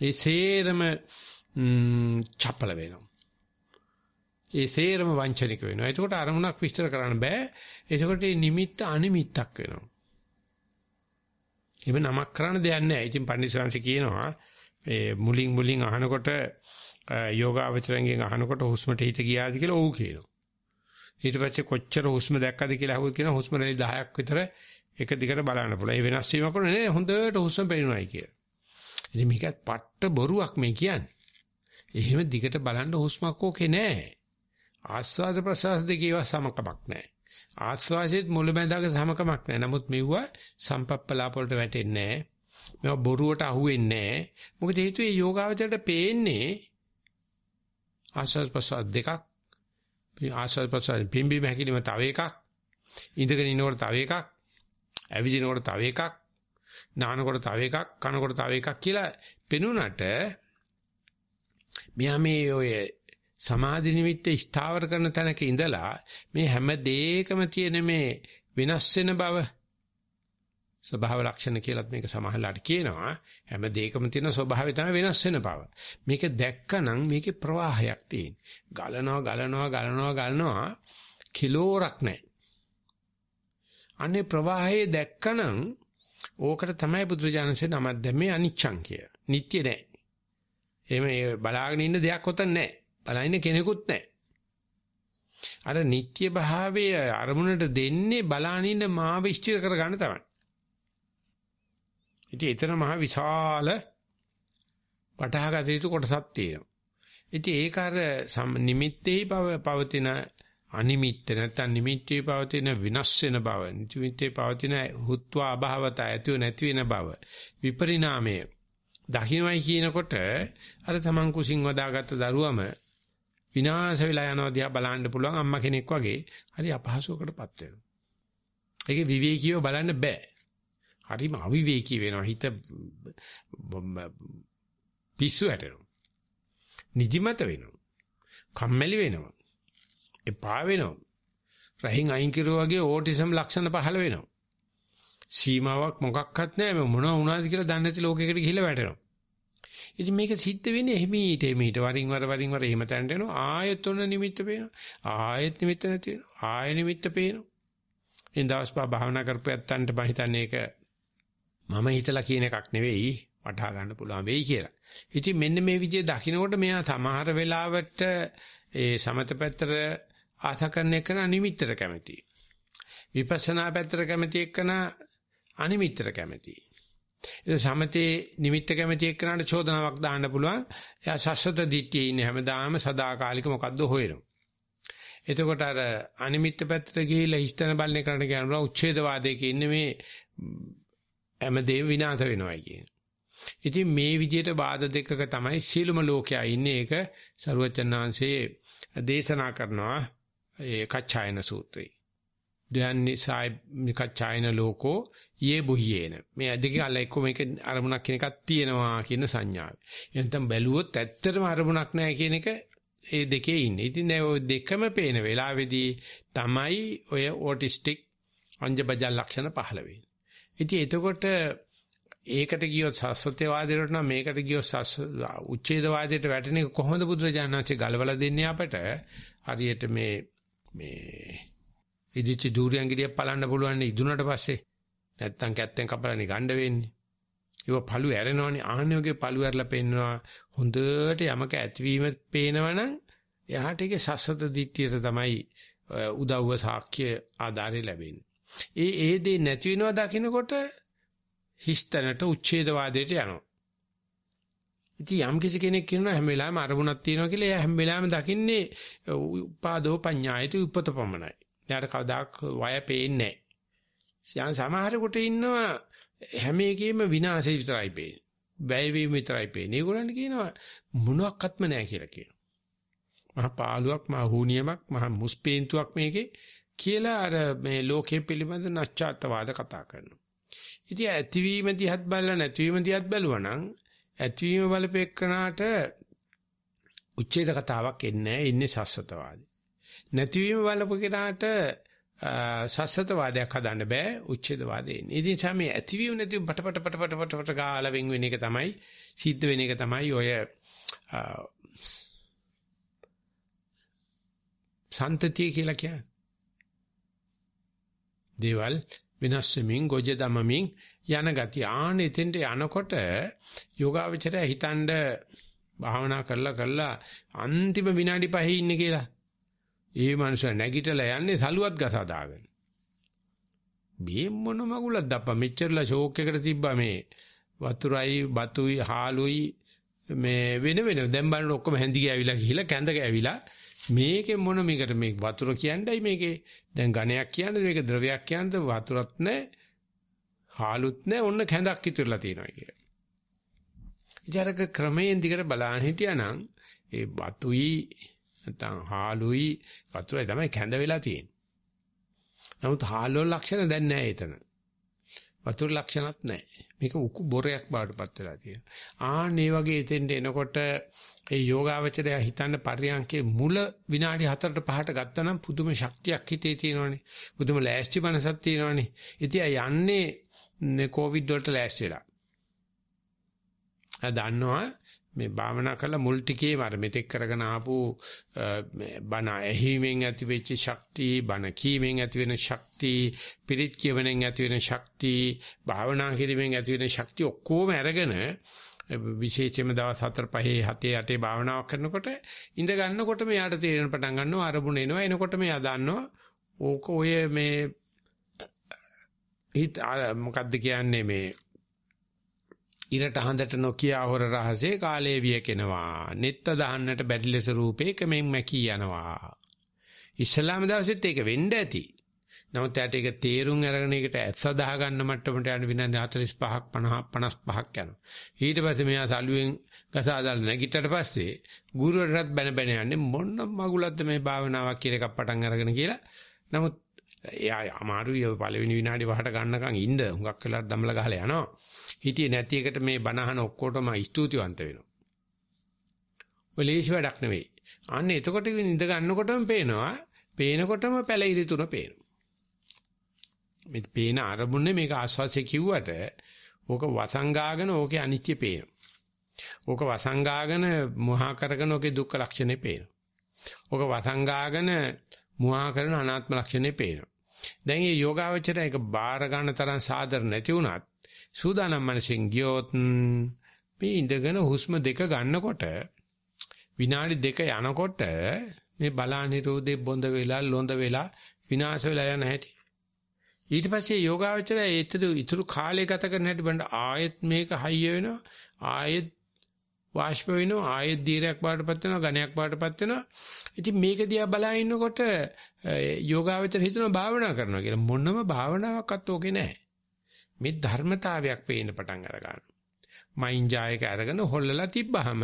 ඒ සේරම චපල වෙනවා ඒ සේරම වංචනික වෙනවා. එතකොට අරමුණක් විස්තර කරන්න බෑ. එතකොට ඒ නිමිත්ත අනිමිත්තක් වෙනවා. එහෙම නමක් කරන්න දෙයක් නෑ. ඉතින් පණ්ඩිතසංශ කියනවා ඒ මුලින් මුලින් අහනකොට යෝගාවචරයෙන් අහනකොට හුස්මට හිත ගියාද කියලා ඔව් කියනවා. ඊට පස්සේ කොච්චර හුස්ම දැක්කද කියලා අහුවොත් කියනවා හුස්ම රැලි 10ක් විතර එක දිගට බලන්න පුළුවන්. ඒ වෙනස් වීමක් නේ හොඳට හුස්ම පේනවායි කියලා. ඉතින් මේකත් පට්ට බොරුවක් මේ කියන්නේ. එහෙම දිගට බලන්න හුස්මක් ඕකේ නෑ. ආස්වාද ප්‍රසවාස දෙකේව සමකමක් නැහැ. ආස්වාදයේත් මුල බැඳාක සමකමක් නැහැ. නමුත් මෙවුවා සම්පප්පලාප වලට වැටෙන්නේ නැහැ. මේවා බොරුවට අහුවෙන්නේ නැහැ. මොකද හේතුව මේ යෝගාවචරයට පේන්නේ ආස්වාද ප්‍රසවාස දෙකක්. ආස්වාද ප්‍රසවාස පිම්බීම හැකිලිම තව එකක්. ඉඳගෙන ඉනකොට තව එකක්. ඇවිදිනකොට තව එකක්. නානකොට තව එකක්. කනකොට තව එකක් කියලා පෙනුනට මෙයා මේ ඔය සමාධි නිමිත්ත ස්ථාවර කරන තැනක ඉඳලා මේ හැම දෙයකම තියෙන මේ වෙනස් වෙන බව ස්වභාව ලක්ෂණ කියලත් මේක සමහරලාට කියනවා හැම දෙයකම තියෙන ස්වභාවය තමයි වෙනස් වෙන බව. මේක දැක්කනම් මේකේ ප්‍රවාහයක් තියෙන. ගලනවා ගලනවා ගලනවා ගලනවා කිලෝරක් නැහැ. අනේ ප්‍රවාහයේ දැක්කනම් ඕකට තමයි බුදුරජාණන්සේ නමක් දැම්මේ අනිච්ඡං කිය. නිට්ටය නැහැ. එහෙම බලාගෙන ඉන්න දෙයක් උතන් නැහැ. බලන්න කෙනෙකුත් නැහැ. අර නිත්‍ය භාවය අරමුණට දෙන්නේ බලානින්න මාව ස්ථිර කරගන්න තමයි. ඉතින් එතන මහ විශාල වටහාගත යුතු කොටසක් තියෙනවා. ඉතින් ඒක අර නිමිත්තේ පවතින අනිමිත්ත නැත්නම් නිමිත්තේ පවතින විනස් වෙන බව, නිමිත්තේ පවතින හුත්වා අභවත ඇතිව නැති වෙන බව, විපරිණාමය දකින්වයි කියනකොට අර තමන් කුසින් වදාගත්ත දරුවම විනාශ වෙලා යනවා දිහා බලන්න පුළුවන් අම්මා කෙනෙක් වගේ හරි අපහසුවකටපත් වෙනවා. ඒකේ විවේකීව බලන්න බෑ. හරිම අවිවේකී වෙනවා හිත පිස්සු ඇටෙනවා. නිදිමත වෙනවා. කම්මැලි වෙනවා. එපා වෙනවා. රහින් අයින් කිරුවා වගේ ඕටිසම් ලක්ෂණ පහළ වෙනවා. සීමාවක් මොකක්වත් නැහැ මේ මොනවා වුණාද කියලා දන්නේ නැති ලෝකයකට ගිහිල්ලා වැටෙනවා. ඉතින් මේක සිද්ධ වෙන්නේ එහිමීට එහිමීට වරින් වර වරින් වර එහෙම තැනට යනවා ආයෙත් උන නිමිත්ත පේනවා ආයෙත් නිමිත්ත නැති වෙනවා ආයෙ නිමිත්ත පේනවා ඉතින් දවස් පහ භාවනා කරපැත්තන්ට මම හිතන්නේ ඒක මම හිතලා කියන එකක් නෙවෙයි වටහා ගන්න පුළුවන් වෙයි කියලා. ඉතින් මෙන්න මේ විදිහේ දකින්නකොට මෙයා සමහර වෙලාවට ඒ සමතපැත්තට ආථකරණය කරන නිමිත්තට කැමතියි. විපස්සනා පැත්තට කැමති එක්කන අනිමිත්තට කැමතියි. ඒ සමතේ නිමිත්ත කැමති එක්කනට චෝදනාවක් දාන්න පුළුවන්. එයා සස්සත දිට්ඨියේ ඉන්නේ හැමදාම සදාකාලික මොකද්ද හොයනවා. එතකොට අර අනිමිත්ත පැත්තට ගිහිලා හිස්තන බලන එකට කියනවා උච්ඡේදවාදයක ඉන්නේ මේ හැමදේම විනාශ වෙනවායි කියන. ඉතින් මේ විදිහට බාධා දෙකක තමයි සීලම ලෝකයා ඉන්නේ ඒක සරුවචනාංශයේ දේශනා කරනවා ඒ කච්චායන සූත්‍රය. දයන්නේ සායි කච්චායන ලෝකෝ යේ බුහියේන මේ දෙකේ අල්ල එක්ක මේක අරමුණක් කියන එකක් තියෙනවා කියන සංඥාව. එහෙනම් බැලුවොත් ඇත්තටම අරමුණක් නැහැ කියන එක ඒ දෙකේ ඉන්නේ. ඉතින් ඒ දෙකම පේන වෙලාවේදී තමයි ඔය ඕටිස්ටික් අංජබජා ලක්ෂණ පහළ වෙන්නේ. ඉතින් එතකොට ඒකට ගියොත් සස්ත්‍යවාදයට නම් මේකට ගියොත් උච්ඡේදවාදයට වැටෙන එක කොහොමද බුදුරජාණන්සේ ගලවලා දෙන්නේ අපට? හරියට මේ මේ ඉදිච්ච ධූරියන් ගිරියක් පලන්න පුළුවන් ඉදුණට පස්සේ නැත්තම් කැත්තෙන් කපලා නිගණ්ඩ වෙන්නේ. ඒක පළු ඇරෙනවනේ ආහනෝගේ පළු ඇරලා පෙන්නවා. හොඳට යමක ඇතිවීම පේනවනම් එහාට ඒකේ සස්සත දිට්ඨියට තමයි උදව්ව සාක්ෂ්‍ය ආධාරය ලැබෙන්නේ. ඒ ඒ දේ නැති වෙනවා දකින්නකොට හිස්තැනට උච්ඡේදවාදයට යනවා. ඉතින් යම් කිසි කෙනෙක් කියනවා හැම වෙලාවෙම අරමුණක් තියෙනවා කියලා එයා හැම වෙලාවෙම දකින්නේ උපාදෝ පඤ්ඤායති උපත පමණයි. එයාට කවදාක් වය පේන්නේ නැහැ. යන් සමහරකට ඉන්නවා හැම එකෙම විනාශය විතරයි පේන්නේ. වැය වීම විතරයි පේන්නේ. ඒගොල්ලන් කියනවා මොනවත්ක්ම නැහැ කියලා කියනවා. මහා පාළුවක්, මහා හුනියමක්, මහා මුස්පේන්තුවක් මේකේ කියලා අර මේ ලෝකයේ පිළිබඳ නැස්චාත්වාද කතා කරනවා. ඉතින් ඇතිවීම දිහත් බලලා නැතිවීම දිහත් බැලුවා නම් ඇතිවීම බලපෙන්නාට උච්ඡේද කතාවක් එන්නේ නැහැ. ඉන්නේ සස්සතවාදී. නැතිවීම බලපෙන්නාට සස්සතවාදයක් හදන්න බෑ උච්ඡේදවාදේ ඉන්නේ. ඉතින් සමේ ඇතිවිව නැතිව පටපට පටපට පටපට ගාලා වෙන් වෙන එක තමයි සිද්ධ වෙන එක තමයි ඔය සන්තතිය කියලා කියන්නේ. දේවල් වෙනස් වෙමින් ගොජ දමමින් යන ගතිය. ආන එතෙන්ට යනකොට යෝගාවචරය හිතනද භාවනා කරලා කරලා අන්තිම විනාඩි පහේ ඉන්නේ කියලා. ඒ මනුස්සයා නැගිටලා යන්නේ සලුවත් ගසා දාගෙන. මේ මොන මගුලක් දප්පා මෙච්චරලා ෂෝක් එකකට තිබ්බා මේ වතුරයි බතුයි හාලුයි මේ වෙන වෙන දැන් බලන ඔක්කොම හැඳි ගෑවිලා ගිහිලා කැඳ ගෑවිලා මේකේ මොන මේකට මේ වතුර කියන්නේ මේකේ දැන් ඝණයක් කියන්නේ මේක ද්‍රවයක් කියන්නේද වතුරත් නැහැ හාලුත් නැහැ ඔන්න කැඳක් ඉතුරුලා තියෙනවා කියලා. ඉතින් අර ක්‍රමයෙන් දිගට බලන්න හිටියානම් ඒ බතුයි නැත්නම් හාලුයි වතුරයි තමයි කැඳ වෙලා තියෙන්නේ. නමුත් හාලෝ ලක්ෂණ දැන් නැහැ එතන. වතුර ලක්ෂණත් නැහැ. මේක උකු බොරයක් බාටපත් වෙලා තියෙනවා. ආන් මේ වගේ එතෙන්ට එනකොට ඒ යෝගාවචරය හිතන්න පරියන්කේ මුල විනාඩි 4ට 5ට ගත්තනම් පුදුම ශක්තියක් හිතේ තියෙනවනේ. පුදුම ලෑස්ති මනසක් තියෙනවනේ. ඉතින් යන්නේ කොවිඩ් වලට ලෑස්තිලා. දන්නවා මේ භාවනා කළ මුල් ටිකේ වර මෙතෙක් කරගෙන ආපු බණ ඇහිීමෙන් ඇති වෙච්ච ශක්තිය බණ කීමෙන් ඇති වෙන ශක්තිය පිරිත් කියවනෙන් ඇති වෙන ශක්තිය භාවනා කිරීමෙන් ඇති වෙන ශක්තිය ඔක්කොම අරගෙන විශේෂයෙන්ම දවස් 4 5 7 8 භාවනාවක් කරනකොට ඉඳ ගන්නකොට මෙයාට තේරෙන පටන් ගන්නවා අරමුණ එනවා එනකොට මෙයා දන්නවා ඕක ඔය මේ හිත මොකද්ද කියන්නේ මේ ඉරට හඳට නොකිය හොර රහසේ කාලේ වියකෙනවා. නිත්ත දහන්නට බැරි ලෙස රූපේ කමෙන් මැකී යනවා. ඉස්ලාම දවසෙත් ඒක වෙන්න ඇති. නමුත් ඇට ඒක තේරුම් අරගෙන ඒකට ඇත්ස දහ ගන්න මට්ටමට යන විනාඩි 45ක් 50ක් 55ක් යනවා. ඊට පස්සේ මෙයා සලුවෙන් ගසා දාලා නැගිටට පස්සේ ගුරුවරටත් බැන බැන යන්නේ මොන මගුලක්ද මේ භාවනාවක් කියලා එකක් පටන් අරගෙන කියලා. නමුත් එයා අමාරුයි ඔය පළවෙනි විනාඩි 5ට ගන්නකම් ඉන්න හුඟක් වෙලාට දමලා ගහලා යනවා. හිතේ නැති එකට මේ බනහන ඔක්කොටම ස්තුතිවන්ත වෙනවා. ඔය ලේසි වැඩක් නෙවෙයි. අන්න එතකොට ඉඳ ගන්නකොටම පේනවා. පේනකොටම පැලිරි තුන පේනවා. මේ පේන අරමුණේ මේක ආස්වාසිය කිව්වට ඕක වසංගාගෙන ඕකේ අනිත්‍ය පේනවා. ඕක වසංගාගෙන මහා කරගෙන ඕකේ දුක්ඛ ලක්ෂණේ පේනවා. ඕක වසංගාගෙන මුවා කරන අනාත්ම ලක්ෂණේ පේනවා. දැන් මේ යෝගාවචරය එක බාර ගන්න තරම් සාදර නැති වුණත් සූදානම් මනසින් ගියොත් මේ ඉඳගෙන හුස්ම දෙක ගන්නකොට විනාඩි දෙක යනකොට මේ බලානිරෝධේ බොඳ වෙලා ලොඳ වෙලා විනාශ වෙලා යන හැටි ඊට පස්සේ යෝගාවචරය ඒතර ඉතුරු කාලය ගත කරන හැටි බඳ ආයෙත් මේක හයිය වෙනවා ආයෙත් වාෂ්ප වෙනවා ආයෙත් දීරයක් බාටපත් වෙනවා ඝණයක් බාටපත් වෙනවා. ඉතින් මේක දිහා බලා ඉන්නකොට යෝගාවචර හිතනවා භාවනා කරනවා කියලා මොනම භාවනාවක්වත් ඕකේ නැහැ. මේ ධර්මතාවයක් පේන්න පටන් අර ගන්නවා. මයින් ජායක අරගෙන හොල්ලලා තිබ්බහම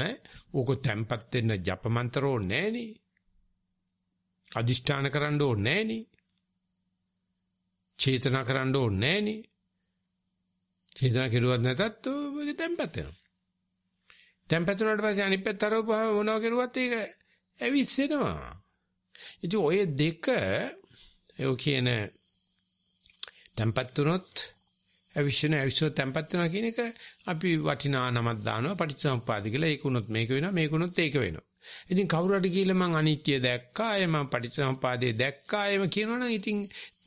ඕක තැම්පත් වෙන්න ජපමන්තරෝ නැහනේ. අදිෂ්ඨාන කරන්න ඕනේ නැහනේ. චේතනා කරන්න ඕනේ නැහනේ. චේතනා කෙරුවත් නැතත් ඔය තැම්පත් වෙනවා. තැම්පත් වුණාට පස්සේ අනිත් පැත්ත අරවපුවම මොනවා කරුවත් ඒක ඇවිස්සෙනවා. ඉතින් ඔය දෙක ඒ කියන තැම්පත් වුණොත් අවිෂණ අවිෂණ තැම්පත් වෙනවා කියන එක අපි වටිනා නමක් දානවා පටිච්චසමුප්පාද කියලා ඒක උනොත් මේක වෙනවා මේක උනොත් ඒක වෙනවා. ඉතින් කවුරු හරි කියලා මං අනිත්‍ය දැක්කා එම පටිච්චසමුපාදේ දැක්කා එම කියනවනම් ඉතින්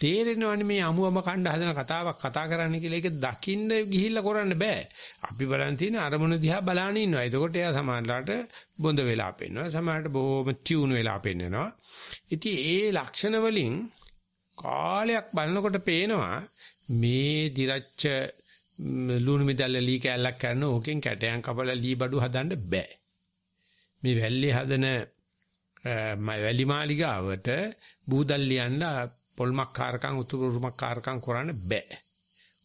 තේරෙනවනේ මේ අමුවම කණ්ඩ හදන කතාවක් කතා කරන්න කියලා ඒක දකින්න ගිහිල්ලා කරන්න බෑ. අපි බලන් තියෙන අරමුණ දිහා බලාන ඉන්නවා. එතකොට එයා සමානලාට බොඳ වෙලා පෙන්නවා. සමානට බොහොම ටියුන් වෙලා පෙන්නනවා. ඉතින් ඒ ලක්ෂණ වලින් කාලයක් බලනකොට පේනවා මේ දිරච්ච ලුණු මිදල්ල ලී කැල්ලක් කරන ඕකෙන් කැටයන් කපලා ලී බඩු හදන්න බෑ. මේ වැල්ලේ හදන මම වැලි මාලිගාවට බූදල් ලියන්න පොල්මක් කාරකම් උතුරුමක් කාරකම් කරන්න බෑ.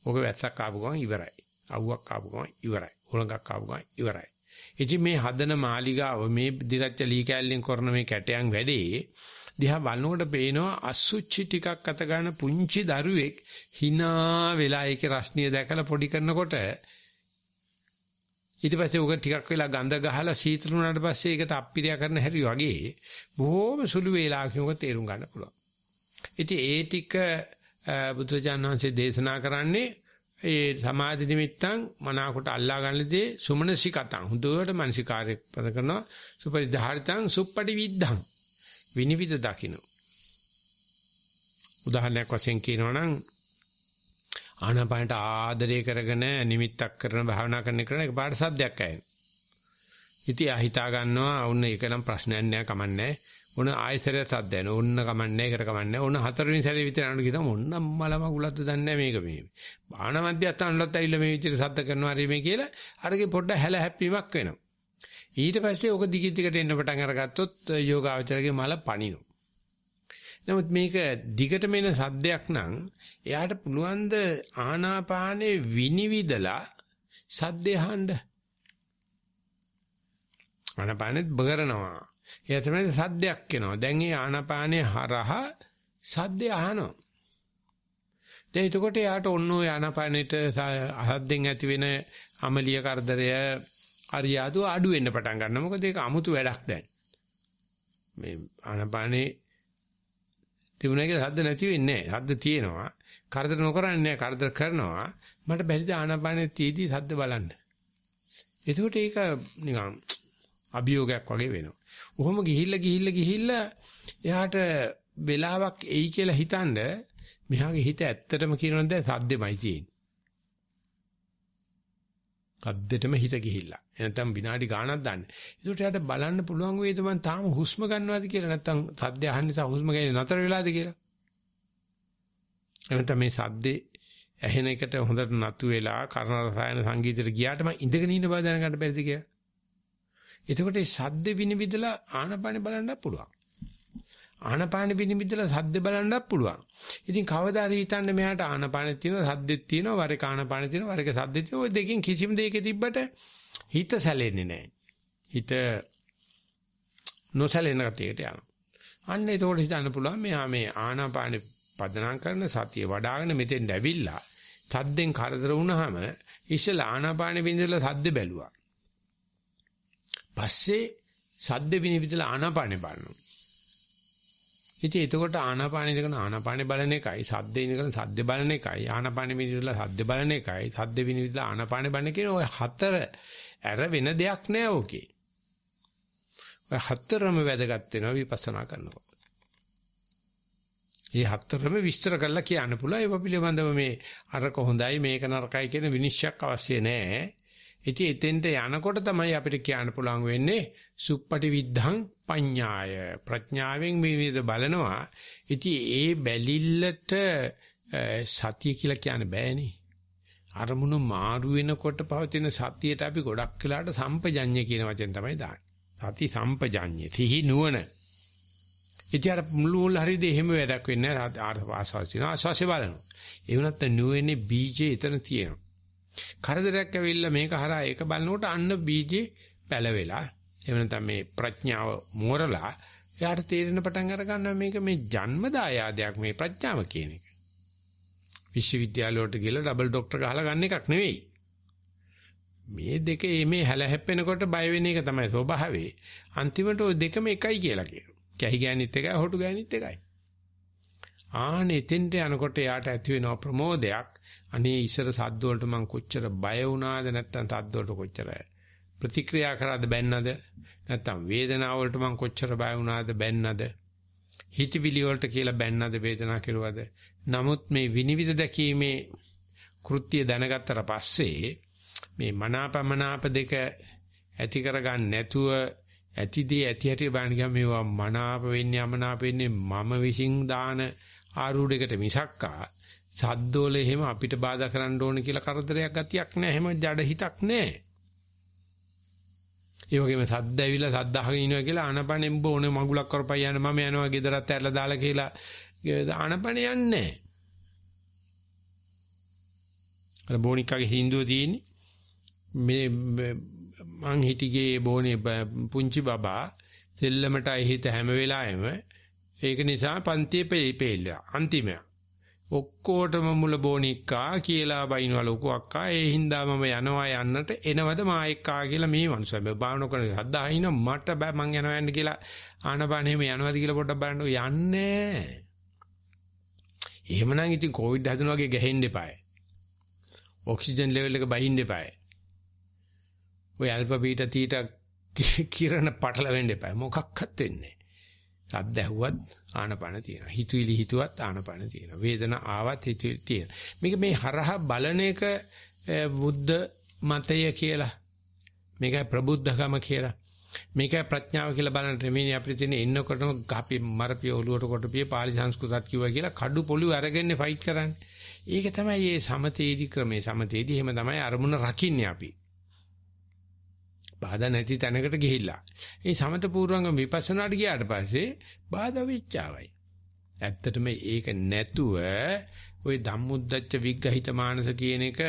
ඔක වැස්සක් ආපු ගමන් ඉවරයි. අවුවක් ආපු ගමන් ඉවරයි. හොලඟක් ආපු ගමන් ඉවරයි. ඉතින් මේ හදන මාලිගාව මේ දිරච්ච ලී කැලලෙන් කරන මේ කැටයන් වැඩේ දිහා බලනකොට පේනවා අසුචි ටිකක් අත ගන්න පුංචි දරුවෙක් hina වෙලා ඒකේ රස්නිය දැකලා පොඩි කරනකොට ඊට පස්සේ උග ටිකක් වෙලා ගඳ ගහලා සීතල වුණාට පස්සේ ඒකට අප්පිරියා කරන හැටි වගේ බොහොම සුළු වේලාවකින් උග තේරුම් ගන්න පුළුවන්. ඉතින් ඒ ටික බුදුජානනාංශයේ දේශනා කරන්නේ ඒ සමාධි නිමිත්තන් මනාවකට අල්ලා ගන්නදී සුමනසිකතං හොඳට මනසිකාර්ය පද කරනවා සුපරිධාරිතං සුප්පටි විද්ධං විනිවිද දකින්න උදාහරණයක් වශයෙන් කියනවා නම් ආනාපානට ආදරය කරගෙන නිමිත්තක් කරන භාවනා කරන කරන එකපාරට සද්දයක් ඇහෙනවා ඉතින් ආ හිතා ගන්නවා වුණ ඒක නම් ප්‍රශ්නයක් නෑ කමන්නේ ඔන්න ආයසරයක් අද්දැන ඔන්න කමන්නේ ඒකට කමන්නේ ඔන්න හතරවෙනි සැරේ විතර අනුන කියන ඔන්න මලම කුලත් දන්නේ මේක මේ බාන මැදයත් අනුලත් ඇවිල්ලා මේ විදිහට සද්ද කරනවා හරි මේ කියලා අරගේ පොඩ්ඩ හැල හැප්පීමක් වෙනවා ඊට පස්සේ ඔක දිගින් දිගට එන්න පටන් අරගත්තොත් යෝගාවචරගේ මල පණිනු නමුත් මේක දිගටම එන සද්දයක් නම් එයාට පුළුවන් ද ආනාපානේ විනිවිදලා සද්දේ හඬ ආනාපානෙත් බගරනවා ඒ තමයි සද්දයක් එනවා. දැන් ඒ ආනාපානය හරහා සද්දය අහනවා. දැන් එතකොට යාට ඔන්න ඔය ආනාපානෙට සද්දෙන් ඇති වෙන අමලිය කරදරය අරියාදු අඩු වෙන්න පටන් ගන්නවා. මොකද ඒක 아무තු වැඩක් දැන්. මේ ආනාපානේ තිබුණේක සද්ද නැති වෙන්නේ නැහැ. සද්ද තියෙනවා. කරදර නොකරන්නේ නැහැ. කරදර කරනවා. මට බැරිද ආනාපානේ තියේදී සද්ද බලන්න. එතකොට ඒක නිකන් අභියෝගයක් වගේ වෙනවා. ඔහොම ගිහිල්ලා ගිහිල්ලා ගිහිල්ලා එයාට වෙලාවක් එයි කියලා හිතනද මෙයාගේ හිත ඇත්තටම කියනොත් දැන් සද්දෙමයි තියෙන්නේ. අද්දෙටම හිත ගිහිල්ලා. එනතම් විනාඩි ගාණක් දාන්න. ඒකට එයාට බලන්න පුළුවන් වේද මං තාම හුස්ම ගන්නවාද කියලා නැත්තම් සද්ද අහන්න නිසා හුස්ම ගන්නේ නතර වෙලාද කියලා. එනතම් මේ සද්දේ ඇහෙන එකට හොඳට නතු වෙලා කර්ණ රසායන සංගීතයට ගියාට මං ඉඳගෙන ඉන්න බව දැනගන්න බැරිද කියලා. එතකොට මේ සද්ද විනිවිදලා ආනපානෙ බලන්නත් පුළුවන්. ආනපාන විනිවිදලා සද්ද බලන්නත් පුළුවන්. ඉතින් කවදා හරි හිතන්න මෙයාට ආනපාන තියෙනවා සද්දෙත් තියෙනවා වර එක ආනපාන තියෙනවා වර එක සද්දෙත් තියෙනවා. ඔය දෙකෙන් කිසිම දෙයක තිබ්බට හිත සැලෙන්නේ නැහැ. හිත නොසැලෙන ගතියට යනවා. අන්න ඒතකොට හිතන්න පුළුවන් මෙයා මේ ආනාපාන පදනම් කරන සතිය වඩාගෙන මෙතෙන්ට ඇවිල්ලා සද්දෙන් කරදර වුණාම ඉස්සලා ආනාපාන විඳලා සද්ද බැලුවා. පස්සේ සද්ද විනිවිදලා ආනාපානේ බලනවා. ඉතින් එතකොට ආනාපානේ දෙකන ආනාපානේ බලන එකයි සද්ද ඉඳගෙන සද්ද බලන එකයි ආනාපානේ විනිවිදලා සද්ද බලන එකයි සද්ද විනිවිදලා ආනාපානේ බලන කියන ওই හතර ඇර වෙන දෙයක් නෑ ඕකේ. ඔය හතරම වැදගත් වෙනවා විපස්සනා කරනකොට. මේ හතරම විස්තර කරලා කියන්න පුළුවන්. ඒක පිළිබඳව මේ අරක හොඳයි මේක නරකයි කියන විනිශ්චයක් අවශ්‍ය නැහැ. ඉතින් එතෙන්ට යනකොට තමයි අපිට කියන්න පුළුවන් වෙන්නේ සුප්පටි විද්ධං පඤ්ඤාය. ප්‍රඥාවෙන් විවිධ බලනවා. ඉතින් ඒ බැලිල්ලට සතිය කියලා කියන්න බෑනේ. අරමුණු මාරු වෙනකොට පවතින සතියට අපි ගොඩක් වෙලාට සම්පජඤ්ඤය කියන වචෙන් තමයි දාන්නේ. සති සම්පජඤ්ඤය. තිහි නුවණ. ඉතින් මුළු මුළු හරිදී එහෙම වැඩක් වෙන්නේ නැහැ. ආස්වාස් තියෙනවා. ආස්වාස් බලනවා. ඒ වුණත් නුවණේ බීජය එතන තියෙනවා. කරදරයක් ඇවිල්ලා මේක හරහා ඒක බලනකොට අන්න බීජේ පැලවෙලා එහෙම නැත්නම් මේ ප්‍රඥාව මෝරලා එයාට තේරෙන පටන් අර ගන්නවා මේක මේ ජන්මදායාදයක් මේ ප්‍රඥාව කියන එක. විශ්වවිද්‍යාල වලට ගිහලා ඩබල් ડોක්ටර් ගහලා ගන්න එකක් නෙවෙයි. මේ දෙකේ මේ හැල හැප්පෙනකොට බය වෙන එක තමයි ස්වභාවේ. අන්තිමට ওই දෙකම එකයි කියලා කියනවා. කැහි ගෑනිත් එකයි, හොටු ගෑනිත් එකයි. ආන එතෙන්ට යනකොට එයාට ඇති වෙන ප්‍රමෝදයක් අනේ ඉස්සර සද්ද වලට මං කොච්චර බය වුණාද නැත්නම් සද්ද වලට කොච්චර ප්‍රතික්‍රියා කරාද බැන්නද නැත්නම් වේදනාව වලට මං කොච්චර බය වුණාද බැන්නද හිතවිලි වලට කියලා බැන්නද වේදනාව කෙරුවද නමුත් මේ විනිවිද දැකීමේ කෘත්‍ය දැනගත්තට පස්සේ මේ මනාපමනාප දෙක ඇති කරගන්න නැතුව ඇතිදී ඇති හැටි බලන ගම මේවා මනාප වෙන්නේ අමනාප වෙන්නේ මම විසින් දාන ආරූඪයකට මිසක්කා සද්දෝල එහෙම අපිට බාධා කරන්න ඕන කියලා කරදරයක් ගතියක් නැහැ. එහෙම ජඩ හිතක් නැහැ. ඒ වගේම සද්ද ඇවිල්ලා සද්ද අහගෙන ඉනවා කියලා ආනපනෙම්බ ඕනේ මගුලක් කරපයි යන්න මම යනවා ගෙදරත් ඇරලා දාලා කියලා ආනපන යන්නේ නැහැ. අර බොනික්කගේ හින්දුව තියෙන්නේ මේ මං හිටියේ බොනේ පුංචි බබා දෙල්ලමට හිත හැම වෙලාවෙම ඒක නිසා පන්තියේ පෙළෙලා අන්තිමයා ඔක්කොටම මුල බොනික්කා කියලා බයිනවා ලොකු අක්කා ඒ හින්දා මම යනවා යන්නට එනවද මායික්කා කියලා මේ මනුස්සයා බෑ භාවනා කරන සද්දාහින මට බෑ මං යනවා යන්න කියලා ආනපානෙම යනවද කියලා පොඩ්ඩක් බලන්න යන්නේ එහෙමනම් ඉතින් කොවිඩ් හදන වගේ ගැහෙන්න එපායි ඔක්සිජන් ලෙවල් එක බහින්න එපායි ඔය ඇල්ෆා බීටා තීටා කිරණ පටල වෙන්න එපායි මොකක්වත් වෙන්නේ සද්ද ඇහුවත් ආනපන තියෙනවා. හිතුවිලි හිතුවත් ආනපන තියෙනවා. වේදන ආවත් හිතුවිලි තියෙනවා. මේක මේ හරහා බලන එක බුද්ධ මතය කියලා. මේකයි ප්‍රබුද්ධකම කියලා. මේකයි ප්‍රඥාව කියලා බලන රෙමිනි අපිට තියෙන එන්නකොටම ගපි මරපිය ඔලුවට කොටපිය පාලි සංස්කෘතත් කිව්වා කියලා කඩු පොළු අරගෙන ෆයිට් කරන්නේ. ඒක තමයි මේ සමතේදී ක්‍රමේ. සමතේදී එහෙම තමයි අරමුණ රකින්නේ අපි. බාධා නැති තැනකට ගිහිල්ලා. ඒ සමත පූර්වංගම විපස්සනාට ගියාට පස්සේ බාධා විච්චාවයි. ඇත්තටම ඒක නැතුව ওই ධම්මුද්දච්ච විග්‍රහිත මානස කියන එක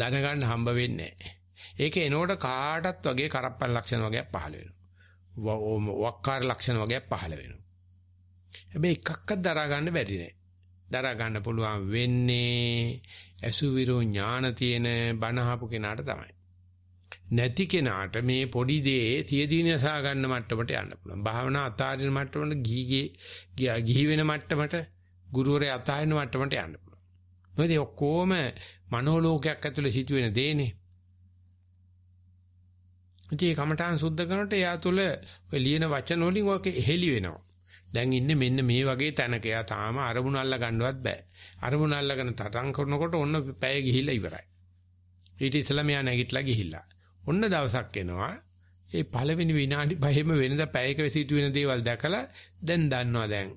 දැනගන්න හම්බ වෙන්නේ නැහැ. ඒක එනකොට කාටත් වගේ කරප්පල් ලක්ෂණ වගේ පහළ වෙනවා. වක්කාර ලක්ෂණ වගේ පහළ වෙනවා. හැබැයි එකක්වත් දරා ගන්න බැරි නෑ. දරා ගන්න පුළුවන් වෙන්නේ අසුවිරු ඥාන තියෙන බණහපු කෙනාට තමයි. නැති කෙනාට මේ පොඩි දේ සියදීනසා ගන්න මට්ටමට යන්න පුළුවන්. භාවනා අතාරින මට්ටමට ගිහිගේ ගිහි වෙන මට්ටමට ගුරුවරයා අතාරින මට්ටමට යන්න පුළුවන්. මොකද ඔක්කොම මනෝලෝකයක් ඇතුළේ සිදුවෙන දේනේ. ඉතින් කමඨාන් සුද්ධ කරනකොට එයා තුළ ඔය ලියන වචන වලින් ඔක එහෙලි වෙනවා. දැන් ඉන්නේ මෙන්න මේ වගේ තැනක. එයා තාම අරමුණ අල්ල ගන්නවත් බෑ. අරමුණ අල්ලගෙන තටන් කරනකොට ඔන්න පැය ගිහිල්ලා ඉවරයි. ඊට ඉස්සෙල්ලා මෙයා නැගිටලා ගිහිල්ලා. ඔන්න දවසක් එනවා ඒ පළවෙනි විනාඩි පහෙම වෙනද පැයක සිදු වෙන දේවල් දැකලා දැන් දන්නවා දැන්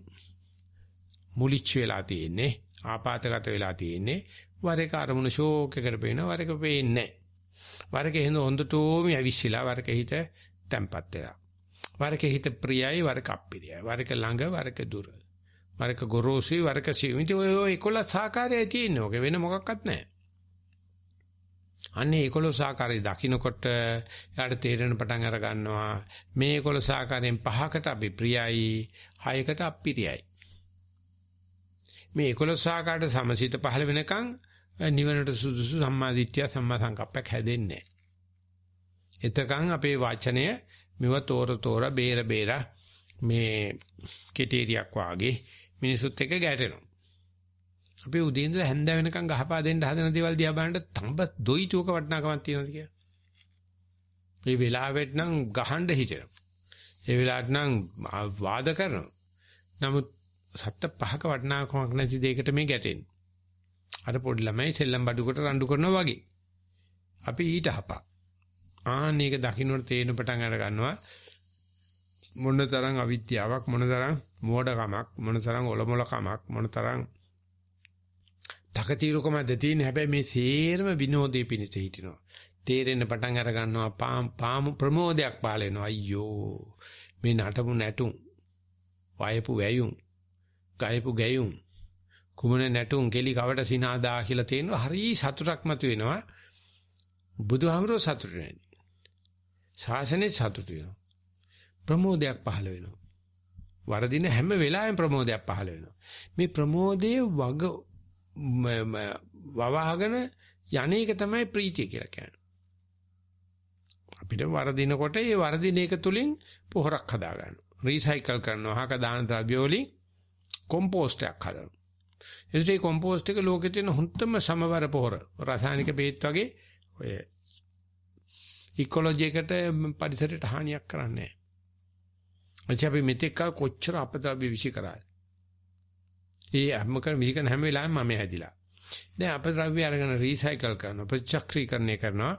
මුලිච්ච වෙලා තියෙන්නේ ආපాతගත වෙලා තියෙන්නේ වර එක අරමුණු ෂෝක් එකකට පේනවා වර එක පේන්නේ වර එක හඳ හොඳටම ඇවිස්සලා වර එක හිත තැම්පත් වෙලා වර එක හිත ප්‍රියයි වර එක අප්‍රියයි වර එක ළඟ වර එක දුර වර එක ගොරෝසුයි වර එක සිවිමිති ඔය 11 සාකාරයයි තියෙන්නේ ඔක වෙන මොකක්වත් නැහැ අන්නේ 11 ආකාරයේ දකින්නකොට යාට තේරෙන පටන් අර ගන්නවා මේ 11 ආකාරයෙන් පහකට අපි ප්‍රියයි හයකට අප්‍රියයි මේ 11 ආකාරයට සමසිත පහළ වෙනකන් නිවනට සුදුසු සම්මාදිට්ඨිය සම්මා සංකප්පයක් හැදෙන්නේ එතකන් අපේ වචනය මෙව තෝර තෝර බේර බේර මේ කෙටේරියක් වාගේ මිනිසුත් එක්ක ගැටෙනවා අපි උදේ ඉඳලා හැන්ද වෙනකන් ගහපා දෙන්න හදන දේවල් දිහා බලනට තඹ දොයිතුවක වටිනාකමක් තියෙනවද කියලා. මේ වෙලාවෙත් නම් ගහන්න හිතෙනවා. ඒ වෙලාවට නම් වාද කරනවා. නමුත් සත්ත පහක වටිනාකමක් නැති දෙයකට මේ ගැටෙන්නේ. අර පොඩි ළමයි සෙල්ලම් බඩුකට රණ්ඩු කරනවා වගේ. අපි ඊට හපා. ආන්න ඒක දකින්නට තේරෙන පටන් අර ගන්නවා. මොනතරම් අවිද්‍යාවක් මොනතරම් මෝඩකමක් මොනතරම් ඔලොමොලකමක් මොනතරම් තකතිරුකමද තියෙන හැබැයි මේ සේරම විනෝදේ පිණිස හිටිනවා. තේරෙන්න පටන් අර ගන්නවා පාම් පාම් ප්‍රමෝදයක් පාලෙනවා අයියෝ මේ නටමු නැටුම් වයපු වැයුම් ගයපු ගැයුම් කුමන නැටුම් කෙලි කවට සිනාදා කියලා තේනවා හරි සතුටක් මතු වෙනවා බුදුහාමරෝ සතුට නැති ශාසනේ සතුට වෙනවා ප්‍රමෝදයක් පහළ වෙනවා වරදින හැම වෙලාවෙම ප්‍රමෝදයක් පහළ වෙනවා මේ ප්‍රමෝදයේ වග වවහගෙන යන්නේක තමයි ප්‍රීතිය කියලා කියන්නේ. අපිට වරදිනකොට ඒ වරදින එක තුලින් පොහොරක් හදා ගන්නවා. රීසයිකල් කරනවා. හක දාන ද්‍රව්‍ය වලින් කොම්පෝස්ට් එකක් හදනවා. ඒ කියන්නේ කොම්පෝස්ට් එක ලෝකේ තියෙන හොඳම සමවර පොහොර. රසායනික බේත් වගේ ඔය ඉකොලොජි එකට පරිසරයට හානියක් කරන්නේ නැහැ. අපි මෙතෙක් කොච්චර අපද්‍රව්‍ය විසි කරාද? ඒ හැම කරන විහිකන හැම වෙලාවෙම මම හැදිලා. දැන් අපද්‍රව්‍ය අරගෙන රීසයිකල් කරනවා ප්‍රතිචක්‍රීකරණය කරනවා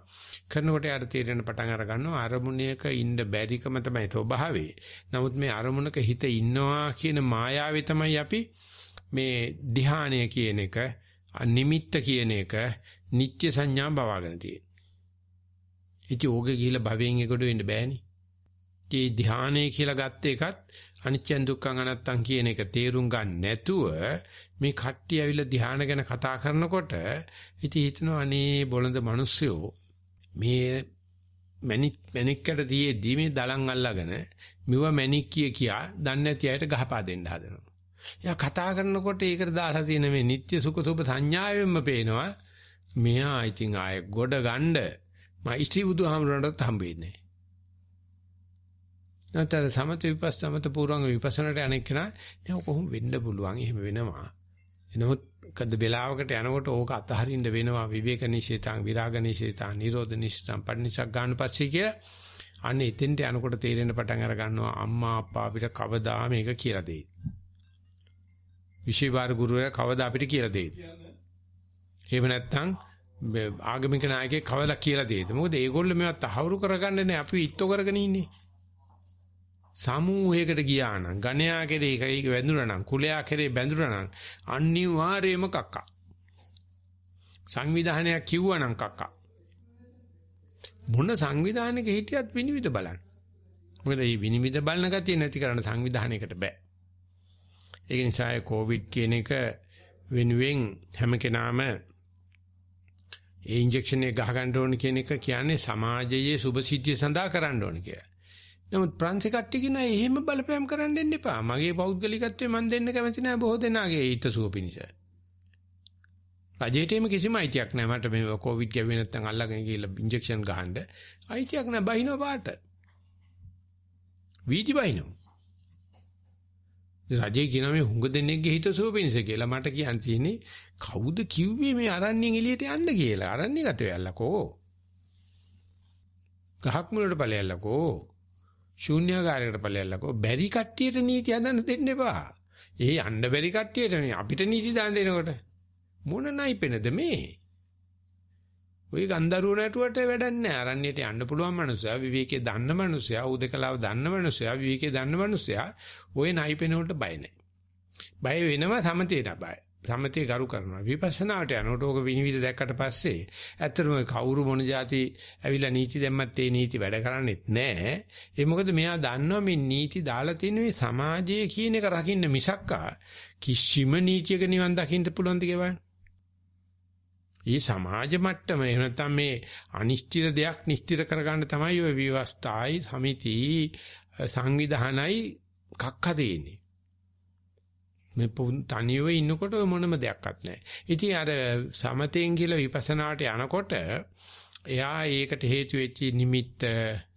කරනකොට යාර තීරණ පටන් අර ගන්නවා අරමුණයක ඉන්න බැරිකම තමයි ස්වභාවය. නමුත් මේ අරමුණක හිත ඉන්නවා කියන මායාවේ තමයි අපි මේ ධානය කියන එක නිමිත්ත කියන එක නිත්‍ය සංඥා බවාගෙන තියෙන්නේ. ඉතින් ඕකේ ගිහිල්ලා භවයෙන් එකට වෙන්න බෑනේ. ඒ ධානය කියලා ගත්ත එකත් අනිච්චෙන් දුක්ඛං අනත්තං කියන එක තේරුම් ගන්න නැතුව මේ කට්ටිය ඇවිල්ලා ධානය ගැන කතා කරනකොට ඉතින් හිතනවා අනේ බොළඳ මිනිස්සුયો මේ මැනික් මැනික්කට තියේදී මේ දලං අල්ලගෙන මෙව මැනික් කිය කියා දන්නේ නැති අයට ගහපා දෙන්න හදනවා. එයා කතා කරනකොට ඒකට දාලා තියෙන මේ නিত্য සුඛ සුභ සංඥාවෙන්ම පේනවා මෙයා ඉතින් ආයේ ගොඩ ගණ්ඩ මා ඉස්ත්‍රි බුදුහාමරණටත් හම්බෙන්නේ. නැත්නම් සමත විපස්සමත පූර්වංග විපස්සනට අනෙක් කෙනා නේ කොහොම වෙන්න පුළුවන් එහෙම වෙනවා. එනමුත් කද්ද වෙලාවකට යනකොට ඕක අතහරින්න වෙනවා විවේක නිසිතාං විරාග නිසිතාං නිරෝධ නිසිතාං පටිනිසක් ගන්න පස්සේ කියලා අන්න එතෙන්ට යනකොට තේරෙන පටන් අර ගන්නවා අම්මා අප්පා අපිට කවදා මේක කියලා දෙයි. විශේෂ ගුරුවරයා කවදා අපිට කියලා දෙයි. එහෙම නැත්නම් ආගමික නායකයෙක් කවදා කියලා දෙයිද? මොකද මේගොල්ලෝ මේවා තහවුරු කරගන්නේ නැහැ අපි ඉත්තු කරගෙන ඉන්නේ. සමූහයකට ගියා නම් ගණයා කෙරේ ඒක වැඳුනා නම් කුලයා කෙරේ බැඳුනා නම් අනිවාර්යයෙන්ම කක්කා සංවිධානයක් කිව්වා නම් කක්කා මොන සංවිධානයක හිටියත් විනිවිද බලන්න මොකද මේ විනිවිද බලන ගතිය නැති කරන්න සංවිධානයකට බෑ ඒක නිසා කොවිඩ් කියන එක වෙනුවෙන් හැම කෙනාම ඒ ඉන්ජෙක්ෂන් එක ගහ ගන්න ඕන කියන එක කියන්නේ සමාජයේ සුභ සිද්ධිය සඳහා කරන්න ඕන කියලා නමුත් ප්‍රංශ කට්ටිය කියන එහෙම බලපෑම් කරන්න දෙන්න එපා. මගේ පෞද්ගලිකත්වය මම දෙන්න කැමති නැහැ බොහෝ දෙනාගේ හිතසුව පිණිස. රජයේටම කිසිම අයිතියක් නැහැ මට මේ කොවිඩ් ගැවෙ නැත්නම් අල්ලගෙන ගිහලා ඉන්ජෙක්ෂන් ගහන්න. අයිතියක් නැහැ බහිනව පාට. වීදි බහිනව. රජේ කියන මේ හුඟ දෙනෙක්ගේ හිතසුව පිණිස කියලා මට කියන්න තියෙන්නේ කවුද කිව්වේ මේ අරණ්‍යෙන් එළියට යන්න කියලා. අරණ්‍ය ගත වෙයල්ලකෝ. ගහක් මුලට ඵලයල්ලකෝ. ශූන්‍යාකාරයකට පලයල්ලකෝ බැරි කට්ටියට නීති හදන්න දෙන්න එපා. ඒ යන්න බැරි කට්ටියට මේ අපිට නීති දාන්න එනකොට මොන නයිපෙනද මේ? ওই ගන්දරුව නැටුවට වැඩක් නැහැ. අරණ්‍යයට යන්න පුළුවන් මනුස්සයා, විවේකයේ දන්න මනුස්සයා, උදකලාව දන්න මනුස්සයා, විවේකයේ දන්න මනුස්සයා ওই නයිපෙන වලට බය නැහැ. බය වෙනවා සමතේට බය. සම්මතිය ගරු කරනවා. විපස්සනාවට යනකොට ඕක විනිවිද දැක්කට පස්සේ ඇත්තටම කවුරු මොන જાති ඇවිල්ලා නීති දැම්මත් ඒ නීති වැඩ කරන්නේත් නැහැ. ඒ මොකද මෙයා දන්නවා මේ නීති දාලා තියෙන මේ සමාජයේ කියන එක රකින්න මිසක්කා කිසිම නීතියක නිවන් දකින්න පුළුවන් දෙයක් නෑ. ඒ සමාජ මට්ටම එහෙම නැත්නම් මේ අනිශ්චිත දෙයක් නිශ්චිත කරගන්න තමයි ওই විවස්ථායි සමිති සංවිධානයි කක්ක දෙන්නේ. මේ තනියම ඉන්නකොට මොනම දෙයක්වත් නැහැ. ඉතින් අර සමතෙන් කියලා විපස්සනාට යනකොට එයා ඒකට හේතු වෙච්ච නිමිත්ත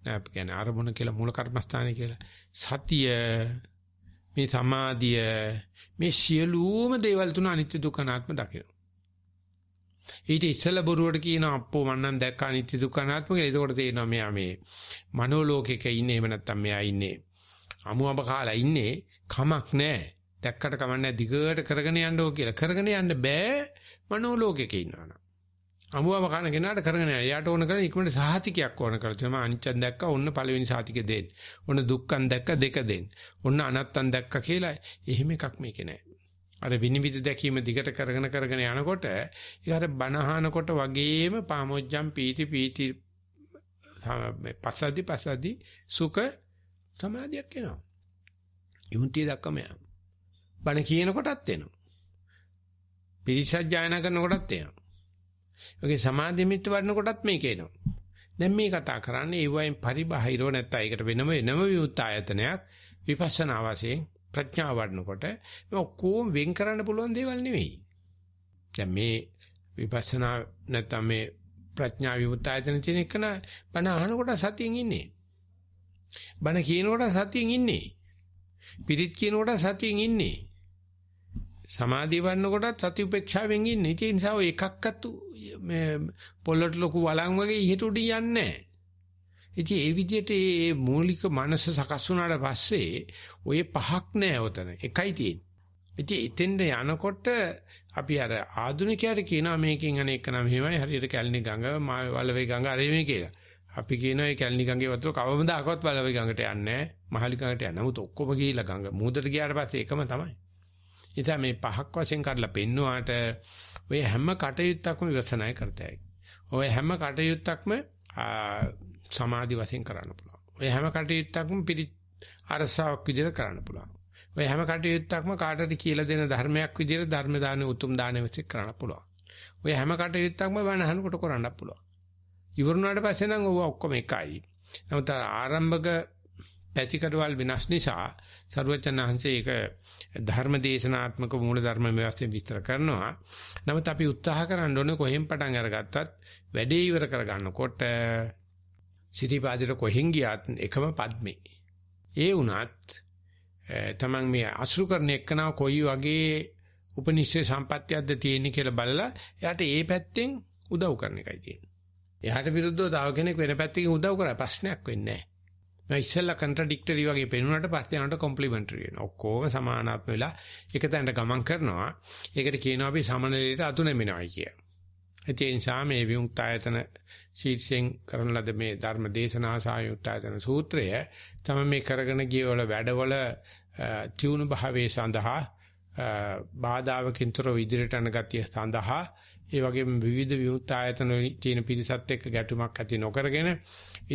නැත්නම් අරමුණ කියලා මූල කර්මස්ථානය කියලා සතිය මේ සමාධිය මේ සියලුම දේවල් තුන අනිත්‍ය දුක්ඛ අනාත්ම දකිනවා. ඊට ඉස්සල බොරුවට කියන අප්පෝ මන්නම් දැක්ක අනිත්‍ය දුක්ඛ අනාත්ම කියලා. එතකොට තේරෙනවා මෙයා මේ මනෝලෝකයක ඉන්නේ එහෙම නැත්නම් මෙයා ඉන්නේ අමුඹ කාලා ඉන්නේ කමක් නැහැ. දැක්කට කමන්නේ දිගට කරගෙන යන්න ඕක කියලා. කරගෙන යන්න බෑ මනෝලෝකෙක ඉන්නවනම්. අමුවම කන කෙනාට කරගෙන යන්න. යාට ඕන කරන ඉක්මනට සාහතිකයක් ඕන කරලා තමයි අනිච්චන් දැක්කා ඔන්න පළවෙනි සාතිකේ දෙන්න. ඔන්න දුක්ඛන් දැක්ක දෙක දෙන්න. ඔන්න අනත්තන් දැක්ක කියලා එහෙම එකක් මේකේ නෑ. අර විනිවිද දැකීම දිගට කරගෙන කරගෙන යනකොට ඒක අර බනහනකොට වගේම පාමොච්චම් පීති පීති පසද්දි පසද්දි සුඛ සමාධියක් එනවා. යුන්තිය දක්කම යනවා. බණ කියන කොටත් එනවා. පිරිසක් ජයනා කරන කොටත් එනවා. ඔගේ සමාධිමිත් වඩන කොටත් මේක එනවා. දැන් මේ කතා කරන්නේ ඒ වයින් පරිබාහිරව නැත්තම් ඒකට වෙනම වෙනම විමුක්ත ආයතනයක් විපස්සනා වශයෙන් ප්‍රඥාව වඩනකොට මේ ඔක්කොම වෙන් කරන්න පුළුවන් දේවල් නෙවෙයි. දැන් මේ විපස්සනා නැත්තම් මේ ප්‍රඥා විමුක්ත ආයතන තියෙන එක න බණ අහනකොට සතියෙන් ඉන්නේ. බණ කියනකොට සතියෙන් ඉන්නේ. පිරිත් කියනකොට සතියෙන් ඉන්නේ. සමාධිය වඩනකොටත් සති උපේක්ෂාවෙන් ඉන්නේ. ඒ නිසා ඔය එකක්වත් මේ පොළොට ලොකු වළං වගේ ඉහට උඩින් යන්නේ නැහැ. ඉතින් ඒ විදිහට මේ මූලික මනස සකස් වුණාට පස්සේ ඔය පහක් නැහැ ඔතන. එකයි තියෙන්නේ. ඉතින් එතෙන්ද යනකොට අපි අර ආදුනිකයට කියනවා මේකෙන් අනේ එක නම් එහෙමයි හරියට කැලණි ගඟ වලවේ ගඟ අර මේ කියලා. අපි කියනවා මේ කැලණි ගඟේ වතුර කවමදාකවත් වලවේ ගඟට යන්නේ නැහැ. මහලි ගඟට යන්නේ. නමුත් ඔක්කොම ගිහිලා ගඟ මූදට ගියාට පස්සේ එකම තමයි. එතැන් මේ පහක් වශයෙන් කඩලා පෙන්නුවාට ඔය හැම කටයුත්තක්ම විවසනාය කරතයි. ඔය හැම කටයුත්තක්ම සමාධි වශයෙන් කරන්න පුළුවන්. ඔය හැම කටයුත්තක්ම පිළි අරසාවක් විදිහට කරන්න පුළුවන්. ඔය හැම කටයුත්තක්ම කාටට කියලා දෙන ධර්මයක් විදිහට ධර්ම දාන උතුම් දාන වෙසෙක් කරන්න පුළුවන්. ඔය හැම කටයුත්තක්ම වනහනකට කරන්න පුළුවන්. ඉවරුණාට පස්සේ නම් ඔව් ඔක්කොම එකයි. නමුත් ආරම්භක පැතිකඩවල් වෙනස් නිසා සරුවචනහන්සේ ඒක ධර්මදේශනාත්මක මූල ධර්ම මේ වශයෙන් විස්තර කරනවා. නමුත් අපි උත්සාහ කරන්න ඕනේ කොහෙන් පටන් අරගත්තත් වැඩේ ඉවර කරගන්නකොට සිටිපාදිර කොහෙන් ගියත් එකම පද්මේ. ඒ වුණත් තමන් මේ අසුරු කරන එක්කනාව කොයි වගේ උපනිෂේ සම්පත්තියක්ද තියෙන්නේ කියලා බලලා එයාට ඒ පැත්තෙන් උදව් කරන එකයි තියෙන්නේ. එයාට විරුද්ධව තව කෙනෙක් වෙන පැත්තකින් උදව් කරා ප්‍රශ්නයක් වෙන්නේ නැහැ. මම ඉස්සෙල්ලා කන්ට්‍රඩික්ටරි වගේ පෙනුනට පස්සේ යනකොට කොම්ප්ලිමන්ටරි වෙනවා. ඔක්කොම සමානාත්ම වෙලා එක තැනට ගමන් කරනවා. ඒකට කියනවා අපි සමනලයට අතු නැමිනවයි කියලා. ඒ නිසා මේ විමුක්ත ආයතන ශීර්ෂයෙන් කරන ලද මේ ධර්ම දේශනා සායුක්ත ආයතන සූත්‍රය තමයි මේ කරගෙන ගිය වල වැඩවල තියුණු භාවයේ සඳහා බාධාවකින් තොරව ඉදිරියට යන ගතිය සඳහා ඒ වගේම විවිධ විවෘත ආයතන තියෙන පිරිසත් එක්ක ගැටුමක් ඇති නොකරගෙන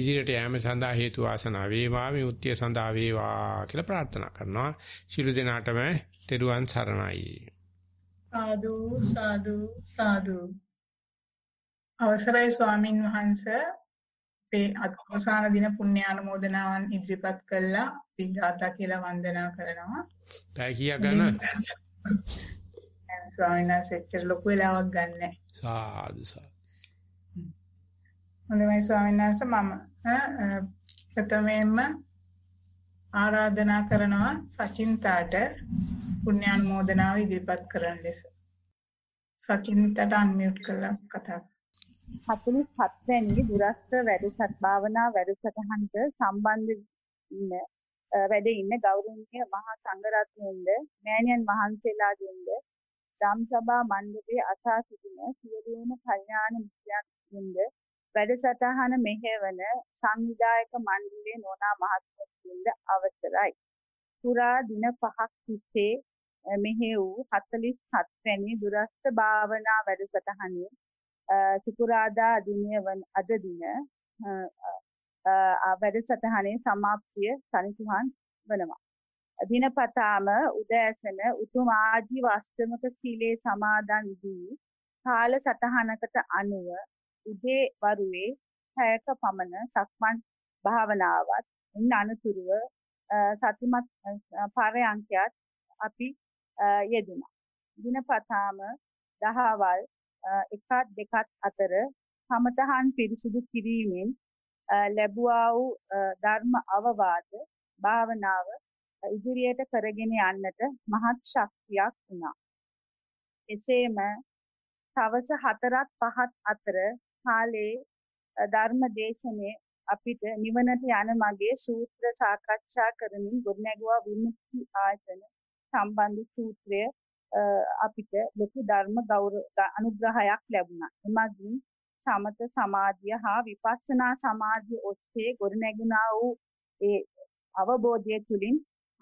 ඉදිරියට යෑම සඳහා හේතු වාසනා වේවා විමුක්තිය සඳහා වේවා කියලා ප්‍රාර්ථනා කරනවා ශිළු දිනාටම තෙරුවන් සරණයි සාදු සාදු සාදු අවසරයි ස්වාමින් වහන්සේ අපේ අවසාන දින පුණ්‍යානුමෝදනාවන් ඉදිරිපත් කළා පින්ඝාතා කියලා වන්දනා කරනවා. පැය කීයක් ගන්න? ස්වාමීන් වහන්සේ එච්චර ලොකු වෙලාවක් ගන්නෑ. සාදු සාදු. හොඳයි ස්වාමීන් වහන්සේ මම ප්‍රථමයෙන්ම ආරාධනා කරනවා සචින්තාට පුණ්‍යානුමෝදනාව ඉදිරිපත් කරන්න ලෙස. සචින්තාට අන්මියුට් කරලා කතා හතුනි සත්වැනි දුරස්ත වැඩසටහන් භාවනා වැඩසටහනට සම්බන්ධ වැඩ ඉන්න ගෞරවනීය මහා සංඝරත්නයන්ද මෑණියන් වහන්සේලාගෙන්ද දම්සභා මණ්ඩපයේ අසා සිටින සියලුම කල්යාණ මිත්‍රයන්ද වැඩසටහන මෙහෙවන සංවිධායක මණ්ඩලයේ නෝනා මහත්මියන්ද අවසරයි. පුරා දින පහක් තිස්සේ මෙහි වූ 47 වැනි දුරස්ත භාවනා වැඩසටහනේ සිකුරාදා දිනය වන අද දින වැඩසටහනේ સમાප්තිය සනිටුහන් වනවා. දිනපතාම උදෑසන උතුම් ආජීව අෂ්ටමක සීලේ සමාදන් වී කාල සටහනකට අනුව උදේ වරුවේ පැයක පමණ සක්මන් භාවනාවත් ඉන් අනුතුරුව සතිමත් පරයන්කයත් අපි යෙදුණා. දිනපතාම දහවල් එකත් දෙකත් අතර සමතහන් පිරිසිදු කිරීමෙන් ලැබුවා වූ ධර්ම අවවාද භාවනාව ඉදිරියට කරගෙන යන්නට මහත් ශක්තියක් වුණා. එසේම තවස හතරත් පහත් අතර කාලේ ධර්ම දේශනයේ අපිට නිවනට යන මගේ සූත්‍ර සාකච්ඡා කරමින් ගොඩනැගුවා විමුක්ති ආයතන සම්බන්ධ සූත්‍රය අපිට ලොකු ධර්ම ගෞරව අනුග්‍රහයක් ලැබුණා. එමගින් සමත සමාධිය හා විපස්සනා සමාධිය ඔස්සේ ගොඩනැගුණා වූ ඒ අවබෝධය තුළින්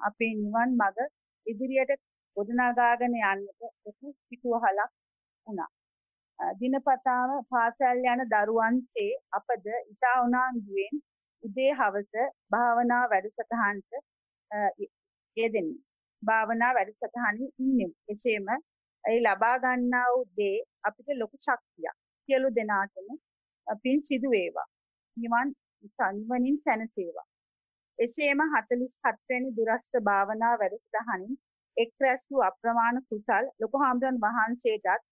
අපේ නිවන් මඟ ඉදිරියට ගොඩනගාගෙන යන්නට ලොකු පිටුවහලක් වුණා. දිනපතාම පාසල් යන දරුවන්සේ අපද ඉතා උනාන්දුවෙන් උදේ හවස භාවනා වැඩසටහනට යෙදෙමි. භාවනා වැඩසටහනින් ඉන්නෙමි. එසේම ඒ ලබා ගන්නා වූ දේ අපිට ලොකු ශක්තියක්. සියලු දෙනාටම පින් සිදු වේවා. නිවන් සම්වනින් සැනසේවා. එසේම 47 වැනි දුරස්ත භාවනා වැඩසටහනින් එක් රැස් වූ අප්‍රමාණ කුසල් ලොකු හාමුදුරන් වහන්සේටත්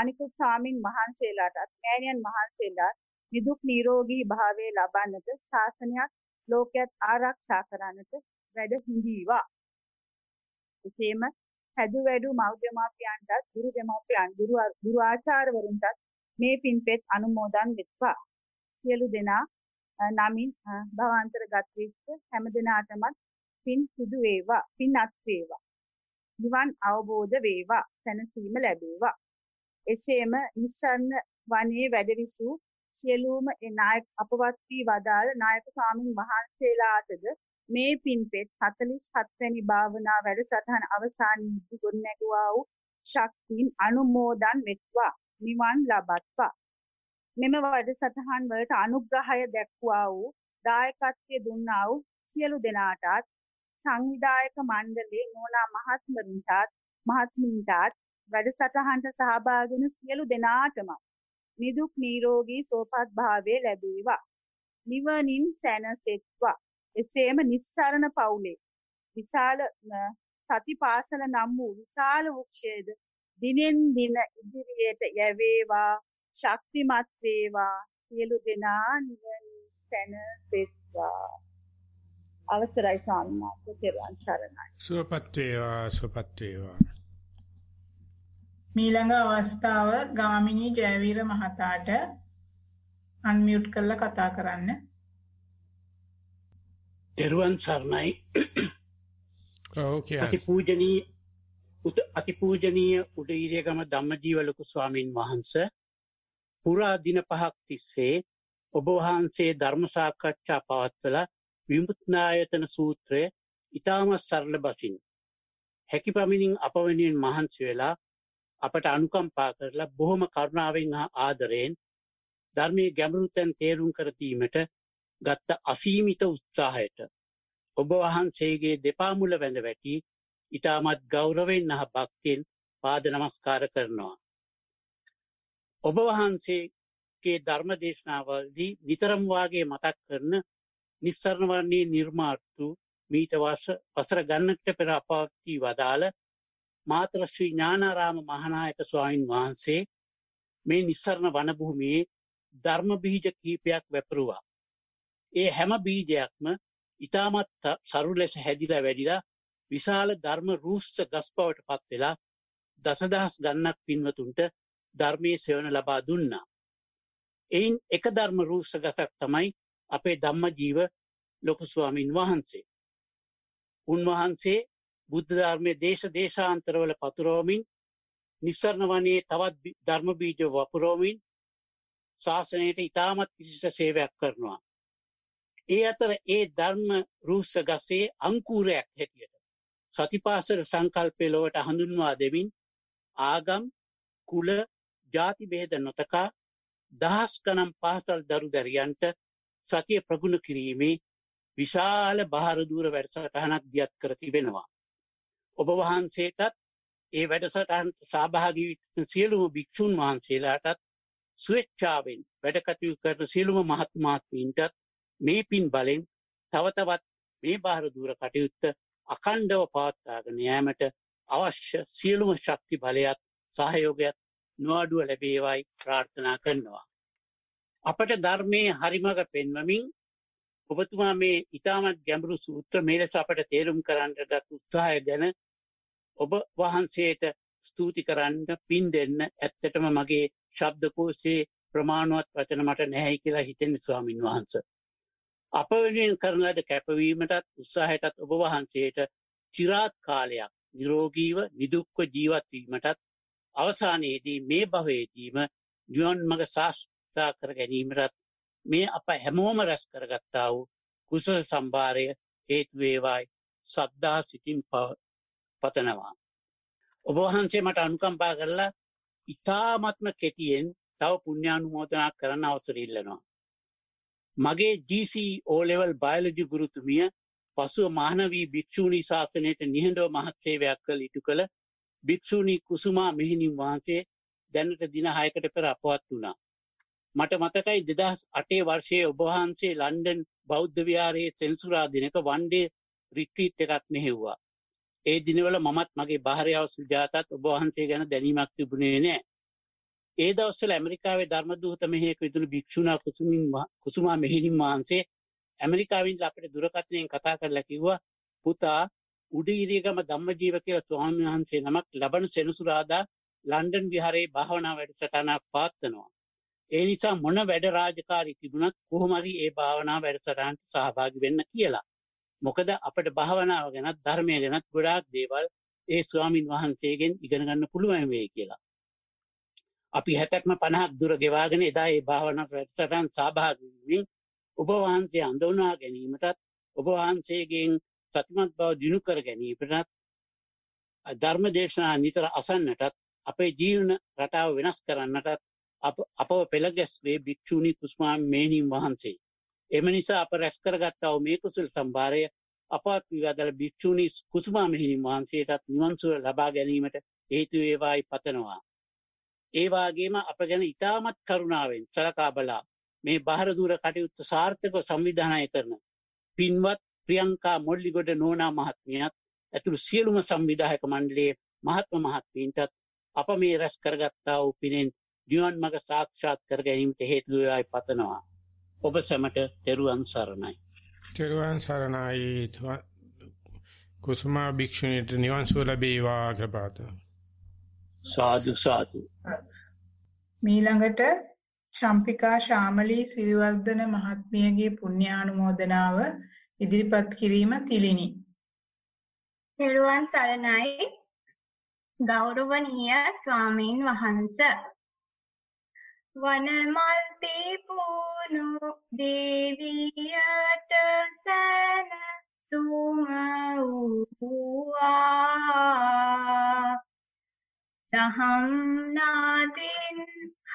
අනිකුත් ස්වාමින් වහන්සේලාටත් මෑණියන් වහන්සේලාට නිදුක් නිරෝගී භාවය ලබන්නට ශාසනයත් ලෝකයත් ආරක්ෂා කරන්නට වැඩ හිඳීවා. එසේම හැදු වැඩු මව් දෙමාපියන්ටත් ගුරු දෙමාපියන් ගුරු ආචාර්යවරුන්ටත් මේ පින්පෙත් අනුමෝදන් වෙත්වා. සියලු දෙනා නමින් භවාන්තරගත විශ්ව හැම දිනාටමත් පින් සිදු වේවා පින් අත් වේවා නිවන් අවබෝධ වේවා සැනසීම ලැබේවා එසේම නිසන්න වනයේ වැඩ විසූ සියලුම ඒ නායක අපවත් වී වදාළ නායක ස්වාමින් වහන්සේලාටද මේ පින්පෙත් 47 වැනි භාවනා වැඩසටහන අවසානයේදී ගොඩනැගුවා වූ ශක්තියින් අනුමෝදන් වෙත්වා නිවන් ලබත්වා මෙම වැඩසටහන් වලට අනුග්‍රහය දැක්වා වූ දායකත්වය දුන්නා වූ සියලු දෙනාටත් සංවිධායක මණ්ඩලයේ නෝනා මහත්මරුන්ටත් මහත්මින්ටත් වැඩසටහනට සහභාගී වුණු සියලු දෙනාටම නිදුක් නිරෝගී සුවපත් භාවය ලැබේවා. නිවනින් සැනසෙත්වා. එසේම නිස්සරණ පවුලේ විශාල සතිපාසල නම් වූ විශාල වෘක්ෂයේද දිනෙන් දින ඉදිරියට යැවේවා ශක්තිමත් වේවා සියලු දෙනා නිවන සැන පෙත්වා අවසරයි ස්වාමීන් වහන්සේ දෙවන් සරණයි සුවපත් වේවා සුවපත් වේවා මීළඟ අවස්ථාව ගාමිණී ජයවීර මහතාට අන්මියුට් කරලා කතා කරන්න. දේරුවන් සර්ණයි. ඕකේ. අතිපූජනීය අතිපූජනීය උඩීරේගම ධම්මජීව ලොකු ස්වාමින් වහන්සේ පුරා දින පහක් තිස්සේ ඔබ වහන්සේ ධර්ම සාකච්ඡා පවත්වලා විමුක්නායතන සූත්‍රය ඉතාමත් සරල බසින් හැකි පමණින් අප වෙනුවෙන් මහන්සි වෙලා අපට අනුකම්පා කරලා බොහොම කරුණාවෙන් හා ආදරයෙන් ධර්මයේ ගැඹුරු තැන් තේරුම් කර දීමට ගත්ත අසීමිත උත්සාහයට ඔබ වහන්සේගේ දෙපා මුල වැඳ වැටි ඉතාමත් ගෞරවයෙන් හා භක්තියෙන් පාද නමස්කාර කරනවා ඔබ වහන්සේගේ ධර්ම දේශනාවල්දී නිතරම් වාගේ මතක් කරන නිස්සරණ වන්නේ නිර්මාර්තු මීට වස වසර ගන්නකට පෙර අපවත්ී වදාළ මාතර ශ්‍රී ඥානාරාම මහානායක ස්වාමින් වහන්සේ මේ නිස්සරණ වන භූමියේ ධර්ම බීජ කීපයක් වැපරුවා. ඒ හැම බීජයක්ම ඉතාමත් සරු ලෙස හැදිලා වැඩිලා විශාල ධර්ම රූස්ස ගස් බවට පත් වෙලා දසදහස් ගණනක් පින්වතුන්ට ධර්මයේ සෙවන ලබා දුන්නා. එයින් එක ධර්ම රූපසගතක් තමයි අපේ ධම්මජීව ලොකු ස්වාමින් වහන්සේ. උන්වහන්සේ බුද්ධ ධර්මයේ දේශ දේශාන්තරවල පතුරවමින් නිස්සරණ වනයේ තවත් ධර්ම බීජ වපුරවමින් ශාසනයට ඉතාමත් විශිෂ්ට සේවයක් කරනවා. ඒ අතර ඒ ධර්ම රූස්ස ගසේ අංකුරයක් හැටියට සතිපාසර සංකල්පය ලොවට හඳුන්වා දෙමින් ආගම් කුල ජාති බෙහෙද නොතකා දහස් ගණන් පාසල් දරු දැරියන්ට සතිය ප්‍රගුණ කිරීමේ විශාල භාරදූර වැඩසටහනක් දියත් කර තිබෙනවා. ඔබ වහන්සේටත් ඒ වැඩසටහන් සභාගී සියලුම භික්‍ෂූන් වහන්සේලාටත් ස්වේච්ඡාවෙන් වැඩකටයු කරන සියලුම මහත්මාත්වීන්ටත් මේ පින් බලෙන් තවතවත් මේ භාරදූර කටයුත්ත අකණ්ඩව පවත්තාගෙන යෑමට අවශ්‍ය සියලුම ශක්ති බලයත් සහයෝගයක් නොඅඩුව ලැබේවායි ප්‍රාර්ථනා කරනවා. අපට ධර්මයේ හරිමඟ පෙන්වමින් ඔබතුමා මේ ඉතාමත් ගැඹුරු සූත්‍ර මේ ලෙස අපට තේරුම් කරන්නට උත්සාහය ගැන ඔබ වහන්සේට ස්තුති කරන්න පින් දෙන්න ඇත්තටම මගේ ශබ්දකෝෂයේ ප්‍රමාණවත් වචන මට නැහැයි කියලා හිතෙන ස්වාමින් වහන්ස. අප වෙනුවෙන් කරන ලද කැපවීමටත් උත්සාහයටත් ඔබ වහන්සේට চিරාත් කාලයක් නිරෝගීව නිදුක්ව ජීවත් වීමටත් අවසානයේදී මේ භවයේදීම නිවන් මඟ සාක්ෂා කර ගැනීමටත් මේ අප හැමෝම රැස් කරගත්තා වූ කුසල සම්භාරය හේතු වේවායි සද්ධා සිතින් පතනවා ඔබ වහන්සේ මට අනුකම්පා කරලා ඉතාමත්ම කෙටියෙන් තව පුණ්‍යානුමෝදනා කරන්න අවසර ඉල්ලනවා මගේ GC e O level biology ගුරුතුමිය පසුව මහානවී භික්ෂුණී ශාසනයට නිහඬව මහත් සේවයක් කළ ඉටු කළ භික්‍ෂූණී කුසුමා මෙහිණින් වහන්සේ දැනට දින හයකට පෙර අපවත් වුණා. මට මතකයි දෙදස් අටේ වර්ෂයේ ඔබහන්සේ ලන්ඩන් බෞද්ධ විහාරයේ සෙල්සුරා දිනක වන්ඩේ රිට්‍රීට් එකක් මෙහෙව්වා. ඒ දිනවල මමත් මගේ භාරයාව සුජාතත් ඔබවහන්සේ ගැන දැනීමක් තිබුණේ නෑ. ඒ දවස්සල ඇමරිකාවේ ධර්මදූත මෙහෙක විතුළු භික්ෂුණා කුසුමින් කුසුමා මෙහිණින් වහන්සේ ඇමරිකාවින් අපට දුරකත්නයෙන් කතා කරලා කිව්වා පුතා උඩීරියගම ධම්මජීව කියලා ස්වාමීන් වහන්සේ නමක් ලබන සෙනසුරාදා ලන්ඩන් විහාරයේ භාවනා වැඩසටහනක් පවත්වනවා. ඒ නිසා මොන වැඩ රාජකාරී තිබුණත් කොහොම හරි ඒ භාවනා වැඩසටහනට සහභාගී වෙන්න කියලා. මොකද අපිට භාවනාව ගැනත් ධර්මය ගැනත් ගොඩාක් දේවල් ඒ ස්වාමින් වහන්සේගෙන් ඉගෙන ගන්න පුළුවන් වෙයි කියලා. අපි 60ක්ම 50ක් දුර ගෙවාගෙන එදා ඒ භාවනා වැඩසටහන් සහභාගී වෙමින් ඔබ වහන්සේ අඳුනා ගැනීමටත් ඔබ වහන්සේගෙන් සතිමත් බව දිනු කර ගැනීමටත් ධර්ම දේශනා නිතර අසන්නටත් අපේ ජීවන රටාව වෙනස් කරන්නටත් අපව පෙළගැස්වේ භික්‍ෂූනි කුස්මාන් මේනීම් වහන්සේ. එම නිසා අප රැස් කරගත්තාව මේ කුසල් සම්භාරය අපාත් විවාදල භික්‍ෂූනි කුස්මා මෙහිනිම් වහන්සේටත් නිවන්සුව ලබා ගැනීමට හේතු ඒවායි පතනවා. ඒවාගේම අප ගැන ඉතාමත් කරුණාවෙන් සලකා බලා මේ බාරදුර කටයුත්ත සාර්ථක සංවිධානය කරන පින්වත් ප්‍රියංකා මොල්ලිගොඩ නෝනා මහත්මියත් ඇතුළු සියලුම සංවිධායක මණ්ඩලයේ මහත්ම මහත්මීන්ටත් අප මේ රැස් කරගත්තා වූ පිනෙන් නිවන් මඟ සාක්ෂාත් කර ගැනීමට හේතු වේවායි පතනවා. ඔබ සැමට දරුවන් සරණයි. දරුවන් සරණයි. කුසුමා භික්ෂුණීට නිවන් සුව ලැබේවා කියලා ප්‍රාර්ථනා. සාදු සාදු. මීළඟට චම්පිකා ශාමලී සිරිවර්ධන මහත්මියගේ පුණ්‍යානුමෝදනාව ඉදිරිපත් කිරීම තිලිනි. තෙරුවන් සරණයි ගෞරවනීය ස්වාමීන් වහන්ස. වනමල් පිපුණු දේවියට සැන සුම වූවා දහම් නාදින්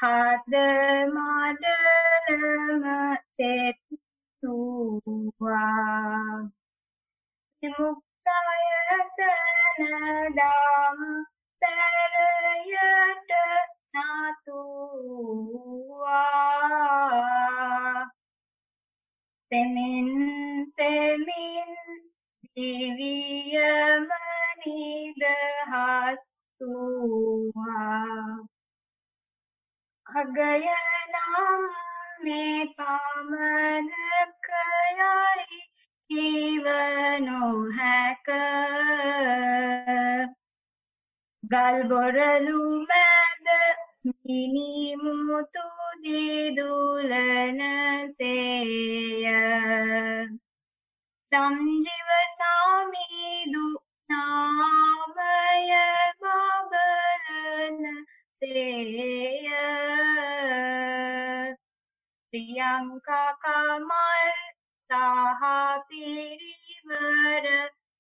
හද මඩලම තෙත් වූවා විමුක්තයතනදම් තරයට නාතුවා සෙමින් සෙමින් දිවියම නිදහස්තුවා අගයනම් මේ පාමන නොයයි කීව නොහැක ගල්බොරලු මැද මිනිමුතු දිදුලනසේය තම්ජිව සාමීදු නාමය බබලන සේය ප්‍රියංකා කමල් සහ පිරිවර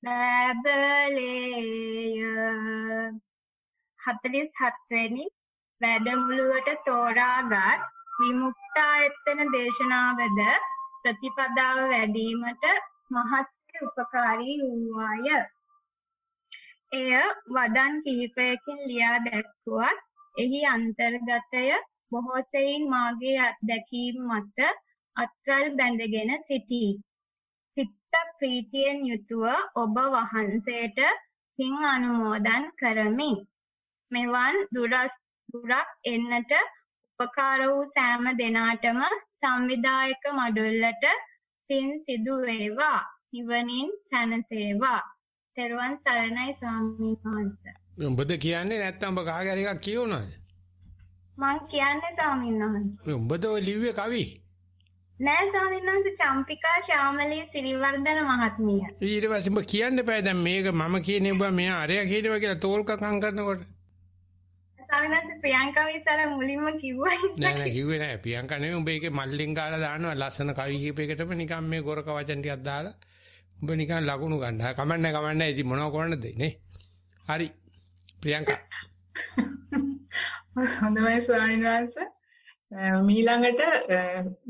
බැබලේය හතලිස් හත්වැනි වැඩමුළුවට තෝරාගත් විමුක්තායත්තන දේශනාවද ප්‍රතිපදාව වැඩීමට මහත්සේ උපකාරී වූවාය. එය වදන් කිහිපයකින් ලියා දැක්වුවත් එහි අන්තර්ගතය බොහෝසෙයින් මාගේ අත්දැකීම් මත අත්වැල් බැඳගෙන සිටී. චිත්ත ප්‍රීතියෙන් යුතුව ඔබ වහන්සේට පින් අනුමෝදන් කරමි. මෙවන් දුරස් දුරක් එන්නට උපකාර වූ සෑම දෙනාටම සංවිධායක මඩොල්ලට පින් සිදු වේවා. නිවනින් සැනසේවා. තෙරුවන් සරණයි ස්වාමීන් වහන්සේ. උඹද කියන්නේ නැත්නම් ඔබ කහාගේ එකක් කියවුණාද? මං කියන්නේ ස්වාමීන් වහන්සේ. උඹද ඔය ලිව්වේ කවි? නෑ ස්වාමීන් වහන්සේ චම්පිකා ශාමලී සිරිවර්ධන මහත්මිය. ඊට පස්සේ ඔබ කියන්න බෑ දැන් මේක මම කියන්නේ ඔබ මෙයා අරයා කියනවා කියලා තෝල්කකම් කරනකොට. ස්වාමීන් වහන්සේ ප්‍රියංකා විසර මුලින්ම කිව්වා. නෑ නෑ කිව්වේ නෑ ප්‍රියංකා නෙවෙයි ඔබ ඒකේ මල්ලෙන් ගාලා දානවා ලස්සන කවි කීපයකටම නිකන් මේ ගොරක වචන ටිකක් දාලා ඔබ නිකන් ලකුණු ගන්න. කමන්න කමන්න ඉතින් මොනව කරන්නද නේ. හරි ප්‍රියංකා. හොඳයි ස්වාමීන් වහන්සේ. මීළඟට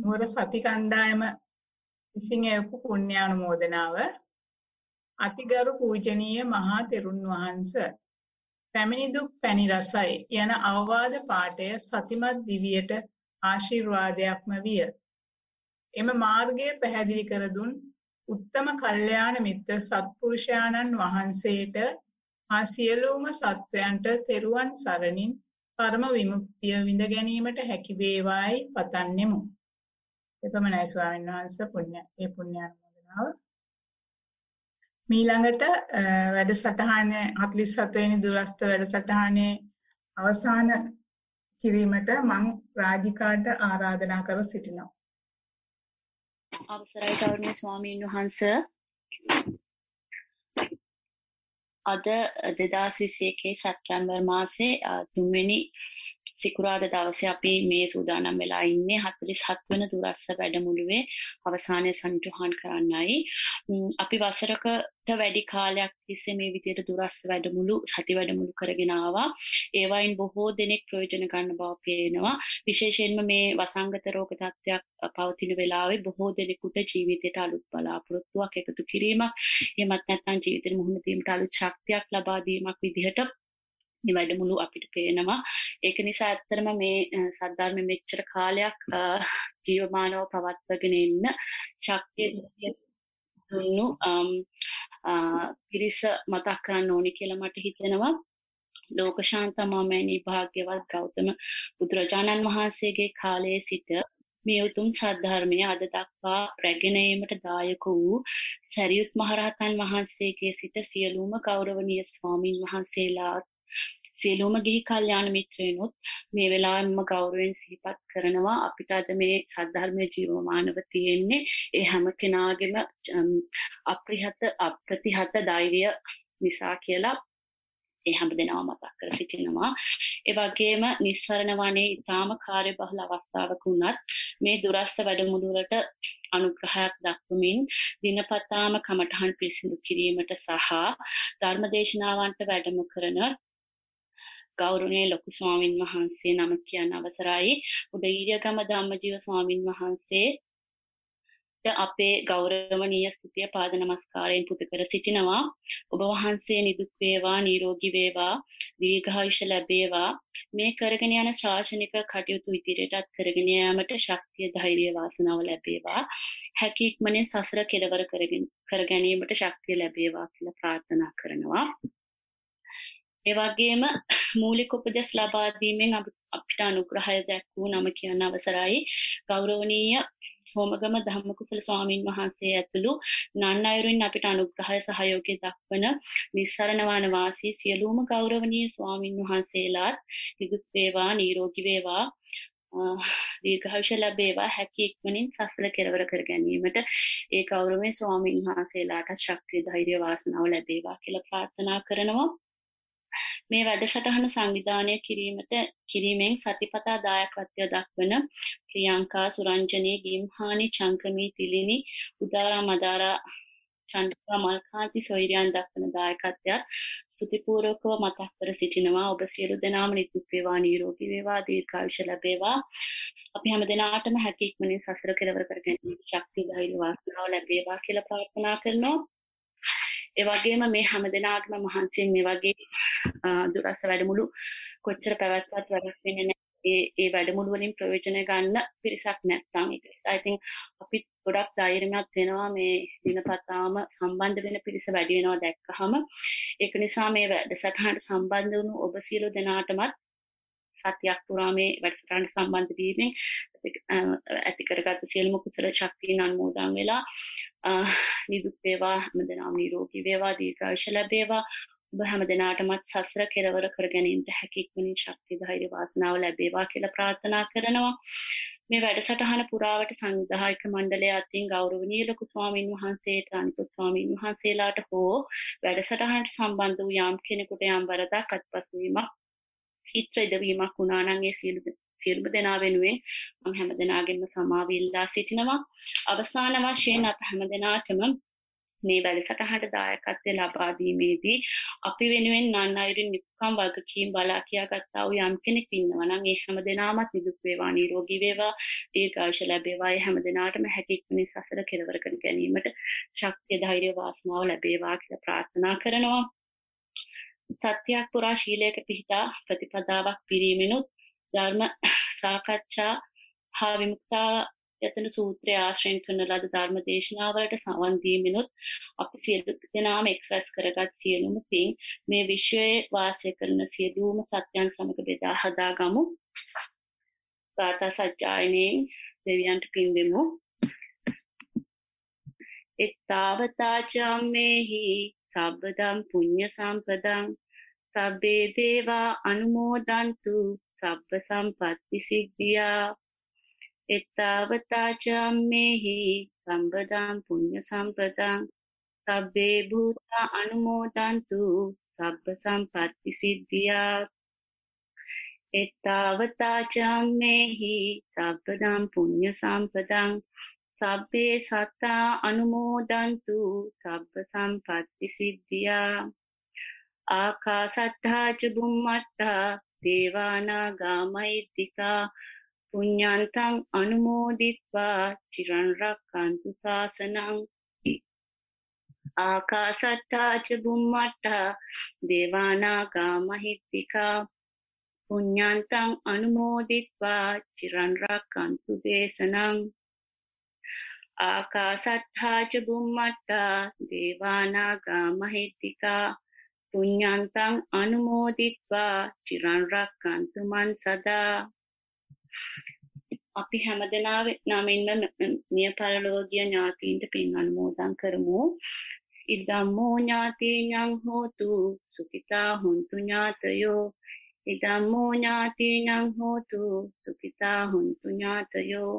නුවර සති කණ්ඩායම විසින් එවපු පුණ්‍යානුමෝදනාව අතිගරු පූජනීය මහා තෙරුන් වහන්ස පැමිණි දුක් පැණි රසයි යන අවවාද පාඨය සතිමත් දිවියට ආශිර්වාදයක්ම විය. එම මාර්ගය පැහැදිලි කර දුන් උත්තම කල්යාණ මිත්‍ර සත්පුරුෂයාණන් වහන්සේට ආ සියලුම සත්වයන්ට තෙරුවන් සරණින් පරම විමුක්තිය විඳ ගැනීමට හැකි වේවායි පතන්නෙමු. එපමණයි ස්වාමීන් වහන්සේ පුණ්‍ය ඒ පුණ්‍යානුමෝදනාව. මීළඟට වැඩසටහන 47 වෙනි දුරස්ත වැඩසටහනේ අවසාන කිරීමට මම රාජිකාට ආරාධනා කර සිටිනවා. අවසරයි ගෞරවනීය ස්වාමීන් වහන්සේ අද දෙදස් විසි එකේ සැප්තැම්බර් මාසේ තුන්වෙනි සිකුරාද දවසේ අපි මේ සූදානම් වෙලා ඉන්නේ 47 වෙනි දුරස්ස වැඩමුළුවේ අවසානයේ සම්තුහාන් කරන්නයි. අපි වසරකට වැඩි කාලයක් තිස්සේ මේ විදිහට දුරස්ස වැඩමුළු සති වැඩමුළු කරගෙන ආවා. ඒවයින් බොහෝ දෙනෙක් ප්‍රයෝජන ගන්න බව පේනවා. විශේෂයෙන්ම මේ වසංගත රෝග තත්ත්වයක් පවතින වෙලාවේ බොහෝ දෙනෙකුට ජීවිතයට අලුත් බලාපොරොත්තුවක් එකතු කිරීමක්, එහෙමත් නැත්නම් ජීවිතේ මුහුණ දීමට අලුත් ශක්තියක් ලබා දීමක් විදිහට මේ වැඩමුළු අපිට පේනවා ඒක නිසා ඇත්තටම මේ සද්ධර්ම මෙච්චර කාලයක් ජීවමානව පවත්වාගෙන ඉන්න ශක්තිය දුන්නු පිරිස මතක් කරන්න ඕනේ කියලා මට හිතෙනවා ලෝක ශාන්තමාමනී භාග්‍යවත් ගෞතම බුදුරජාණන් වහන්සේගේ කාලයේ සිට මේ උතුම් සද්ධර්මය අද දක්වා රැගෙන ඒමට දායක වූ සැරියුත් මහරහතන් වහන්සේගේ සිට සියලුම ගෞරවනීය ස්වාමින් වහන්සේලා සියලුම ගිහි කල්යාණ මිත්‍රයනොත් මේ වෙලාවේ මම ගෞරවයෙන් සිහිපත් කරනවා අපිට අද මේ සද්ධර්මයේ ජීවමානව තියෙන්නේ ඒ හැම කෙනාගේම අප්‍රිහත අප්‍රතිහත ධෛර්ය නිසා කියලා ඒ හැම දෙනාම මතක් කර සිටිනවා. ඒ වගේම නිස්සරණ වනේ ඊටාම කාර්යබහුල අවස්ථාවක උනත් මේ දුරස්ස වැඩමුළුවලට අනුග්‍රහයක් දක්වමින් දිනපතාම කමඨහන් පිරිසිදු කිරීමට සහ ධර්මදේශනාවන්ට වැඩම කරන ගෞරවනීය ලොකු ස්වාමින් වහන්සේ නම කියන අවසරයි උඩීරියගම ධම්මජීව ස්වාමින් වහන්සේ ද අපේ ගෞරවනීය ස්තුතිය පාද නමස්කාරයෙන් පුද කර සිටිනවා ඔබ වහන්සේ නිදුක් වේවා නිරෝගී වේවා දීර්ඝායුෂ ලැබේවා මේ කරගෙන යන ශාසනික කටයුතු ඉදිරියටත් කරගෙන යාමට ශක්තිය ධෛර්ය වාසනාව ලැබේවා හැකි ඉක්මනින් සසර කෙලවර කරගෙන කර ගැනීමට ශක්තිය ලැබේවා කියලා ප්‍රාර්ථනා කරනවා ඒ වගේම මූලික උපදෙස් ලබා දීමෙන් අපිට අනුග්‍රහය දක්වූ නම කියන අවසරයි ගෞරවනීය හෝමගම ධම්මකුසල ස්වාමින් වහන්සේ ඇතුළු නන් අයුරින් අපිට අනුග්‍රහය සහයෝගය දක්වන නිස්සරණවාන වාසී සියලුම ගෞරවනීය ස්වාමින් වහන්සේලාත් නිදුක් වේවා නිරෝගී වේවා දීර්ඝායුෂ ලැබේවා හැකි ඉක්මනින් සසල කෙරවර කර ගැනීමට ඒ ගෞරවයෙන් ස්වාමින් වහන්සේලාට ශක්තිය ධෛර්ය වාසනාව ලැබේවා කියලා ප්‍රාර්ථනා කරනවා මේ වැඩසටහන සංවිධානය කිරීමට කිරීමෙන් සතිපතා දායකත්වය දක්වන ප්‍රියංකා සුරංජනී ගිම්හානි චංකමී තිලිනි උදාරා මදාරා චන්ද්‍රිකා මල්කාන්ති සොයිරියන් දක්වන දායකත්වයක් සුතිපූර්වකව මතක් කර සිටිනවා ඔබ සියලු දෙනාම නිදුක් වේවා නිරෝගී වේවා දීර්ඝායුෂ ලැබේවා අපි හැම දිනාටම හැකි ඉක්මනින් සසර කෙලවර කර ගැනීමේ ශක්තිය ධෛර්ය වාසනාව ලැබේවා කියලා ප්‍රාර්ථනා කරනවා ඒ වගේම මේ හැමදෙනාටම මහන්සියෙන් මේ වගේ දුරස් වැඩමුළු කොච්චර පැවැත්වත් වැරද්ද වෙන්නේ නැහැ. ඒ ඒ වැඩමුළු වලින් ප්‍රයෝජන ගන්න පිරිසක් නැත්නම් ඒක. I think අපි ගොඩක් ධෛර්යමත් වෙනවා මේ දිනපතාම සම්බන්ධ වෙන පිරිස වැඩි වෙනවා දැක්කහම. ඒක නිසා මේ වැඩසටහනට සම්බන්ධ වුණු ඔබ සියලු දෙනාටමත් සතියක් පුරා මේ වැඩසටහනට සම්බන්ධ වීමෙන් ඇති කරගත් සියලුම කුසල ශක්තියන් අනුමෝදන් වෙලා නිදුක් වේවා හැමදෙනාම නිරෝගී වේවා දීර්ඝායුෂ ලැබේවා ඔබ හැමදෙනාටමත් සසර කෙරවර කර ගැනීමට හැකි ඉක්මනින් ශක්තිය ධෛර්ය වාසනාව ලැබේවා කියලා ප්‍රාර්ථනා කරනවා මේ වැඩසටහන පුරාවට සංවිධායක මණ්ඩලය අතින් ගෞරවනීය ලොකු ස්වාමින් වහන්සේට අනිකුත් ස්වාමින් වහන්සේලාට හෝ වැඩසටහනට සම්බන්ධ වූ යම් කෙනෙකුට යම් වරදක් අත්පසු වීමක් හිත්‍ර ඉදවීමක් වුණා නම් ඒ සියලු සියලුම දෙනා වෙනුවෙන් මම හැම දෙනාගෙන්ම සමාව ඉල්ලා සිටිනවා අවසාන වශයෙන් අප හැම දෙනාටම මේ වැඩසටහනට දායකත්වය ලබා දීමේදී අපි වෙනුවෙන් නන් අයුරින් නිකුකම් වගකීම් බලා කියාගත්තා වූ යම් කෙනෙක් ඉන්නවා නම් ඒ හැම දෙනාමත් නිදුක් වේවා නිරෝගී වේවා දීර්ඝායුෂ ලැබේවා ඒ හැම දෙනාටම හැකියින් සසර කෙලවර කර ගැනීමට ශක්තිය ධෛර්ය වාසනාව ලැබේවා කියලා ප්‍රාර්ථනා කරනවා සත්‍යයක් පුරා ශීලයක පිහිටා ප්‍රතිපදාවක් පිරීමෙනුත් ධර්ම සාකච්ඡා හා විමුක්තා යතන සූත්‍රය ආශ්‍රයෙන් කරන ලද ධර්ම දේශනාවලට සවන් දීමෙනුත් අපි සියලු දෙනාම එක්සස් කරගත් සියලුම පින් මේ විශ්වයේ වාසය කරන සියලුම සත්‍යයන් සමග බෙදා හදාගමු. ගාථා සජ්ජායනයෙන් දෙවියන්ට පින් දෙමු. එත්තාවතාචම්මේහි සබ්බදම් පුඤ්ඤ සම්පදං සබ්බේ දේවා අනුමෝදන්තු සබ්බ සම්පත්ති සිද්ධියා එත්තාවතා චම්මේහි සම්බදං පුඤ්ඤ සම්පතං සබ්බේ භූතා අනුමෝදන්තු සබ්බ සම්පත්ති සිද්ධියා එත්තාවතා චම්මේහි සබ්බදං පුඤ්ඤ සම්පතං සබ්බේ සත්තා අනුමෝදන්තු සබ්බ සම්පත්ති සිද්ධියා ආකාසට්ඨාච බුම්මට්ඨා දේවානාගා මෛත්‍තිකා පුඤ්ඤන්තං අනුමෝදිත්වා චිරන් රක්칸තු සාසනං ආකාසට්ඨාච බුම්මට්ඨා දේවානාගා මහිත්‍තිකා පුඤ්ඤන්තං අනුමෝදිත්වා චිරන් රක්칸තු දේශනං ආකාසට්ඨාච බුම්මට්ඨා දේවානාගා මහිත්‍තිකා පුඤ්ඤන්තං අනුමෝදිත්වා චිරන් රක්칸තු මන් සදා අපි හැමදෙනා නමින්ම මිය පරලෝක ගිය ඥාතීන්ට පින් අනුමෝදන් කරමු ඉදම්මෝ ඥාතීනම් හෝතු සුඛිතා හුන්තු ඥාතයෝ ඉදම්මෝ ඥාතීනම් හෝතු සුඛිතා හුන්තු ඥාතයෝ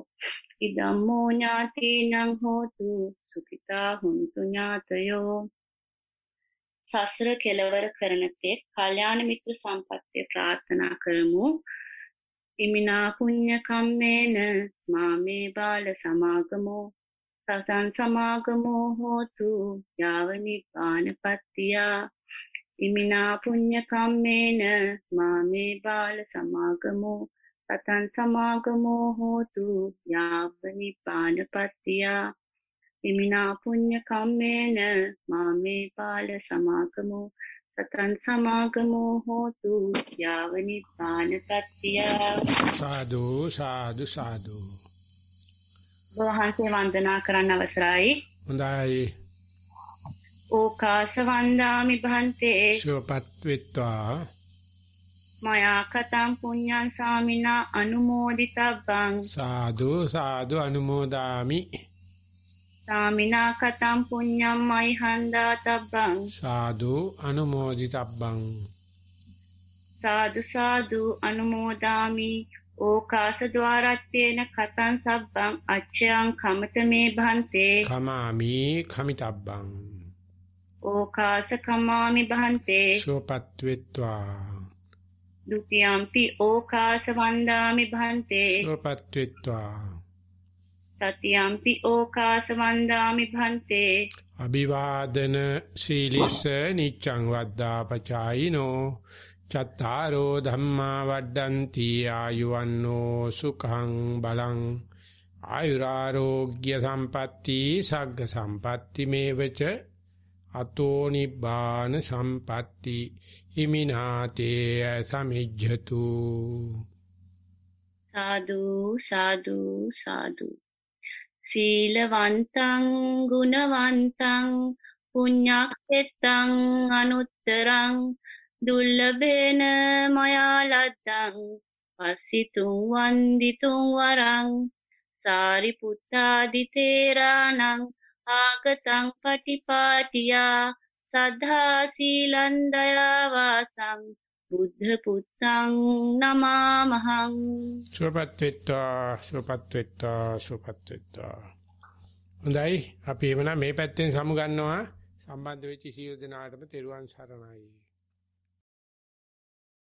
ඉදම්මෝ ඥාතීනම් හෝතු සුඛිතා හුන්තු ඥාතයෝ සසර කෙලවර කරන තෙක් කල්යාණ මිත්‍ර සම්පත්තිය ප්‍රාර්ථනා කරමු. ඉමිනා පුඤ්ඤ කම්මේන මාමේ බාල සමාගමෝ සසං සමාගමෝ හෝතු යාව නිපානපත්තිය. ඉමිනා පුඤ්ඤ කම්මේන මාමේ බාල සමාගමෝ සතං සමාගමෝ හෝතු යාව නිපානපත්තිය. එමිනා පුඤ්ඤ කම්මේන මාමේ පාල සමාගමෝ සතන් සමාගමෝ හෝතු යාව නිපාන පත්‍ය සාදු සාදු සාදු වහන්සේ වන්දනා කරන්න අවසරයි හොඳයි ඕකාස වන්දාමි භන්තේ සුවපත් වෙත්වා මයා කතම් පුඤ්ඤං සාමිනා අනුමෝදිතබ්බං සාදු සාදු අනුමෝදාමි සාමිනා කතම් පුඤ්ඤම් අයහන්දා තබ්බං සාදු අනුමෝදිතබ්බං සාදු සාදු අනුමෝදාමි ඕකාස ద్వාරත්තේන කතං සබ්බං අච්ඡයන් කමතමේ භන්තේ කමාමි කමිතබ්බං ඕකාස කමාමි භන්තේ සෝපත්වෙත්වා ဒ ුතියම්පි ඕකාස වන්දාමි භන්තේ සෝපත්වෙත්වා තතියම්පි ඕකාස වන්දාමි භන්තේ අභිවාදන සීලිස නිච්ඡං වද්දා පචායිනෝ චත්තාරෝ ධම්මා වඩ්ඩಂತಿ ආයුවන්නෝ සුඛං බලං ආයුරාෝග්‍ය සම්පatti සග්ග සම්පatti මේවච අතෝ නිබ්බාන සම්පatti හිමිනාතේ සමිජ්ජතු සාදු සාදු සාදු සීලවන්තං ගුණවන්තං පුඤ්ඤක්කෙත්තං අනුත්තරං දුර්ලභේන මයා ලද්දං පස්සිතුං වන්දිතුං වරං සාරිපුත්තාදි තේරාණං ආගතං පටිපාටියා සද්ධා සීලන් දයාවාසං බුද්ධ පුත්තං නමාමහං සුවපත් වෙත්වා සුවපත් වෙත්වා සුවපත් වෙත්වා හොඳයි අපි එවනම් මේ පැත්තෙන් සමු ගන්නවා සම්බන්ධ වෙච්ච සියලු දෙනාටම තෙරුවන් සරණයි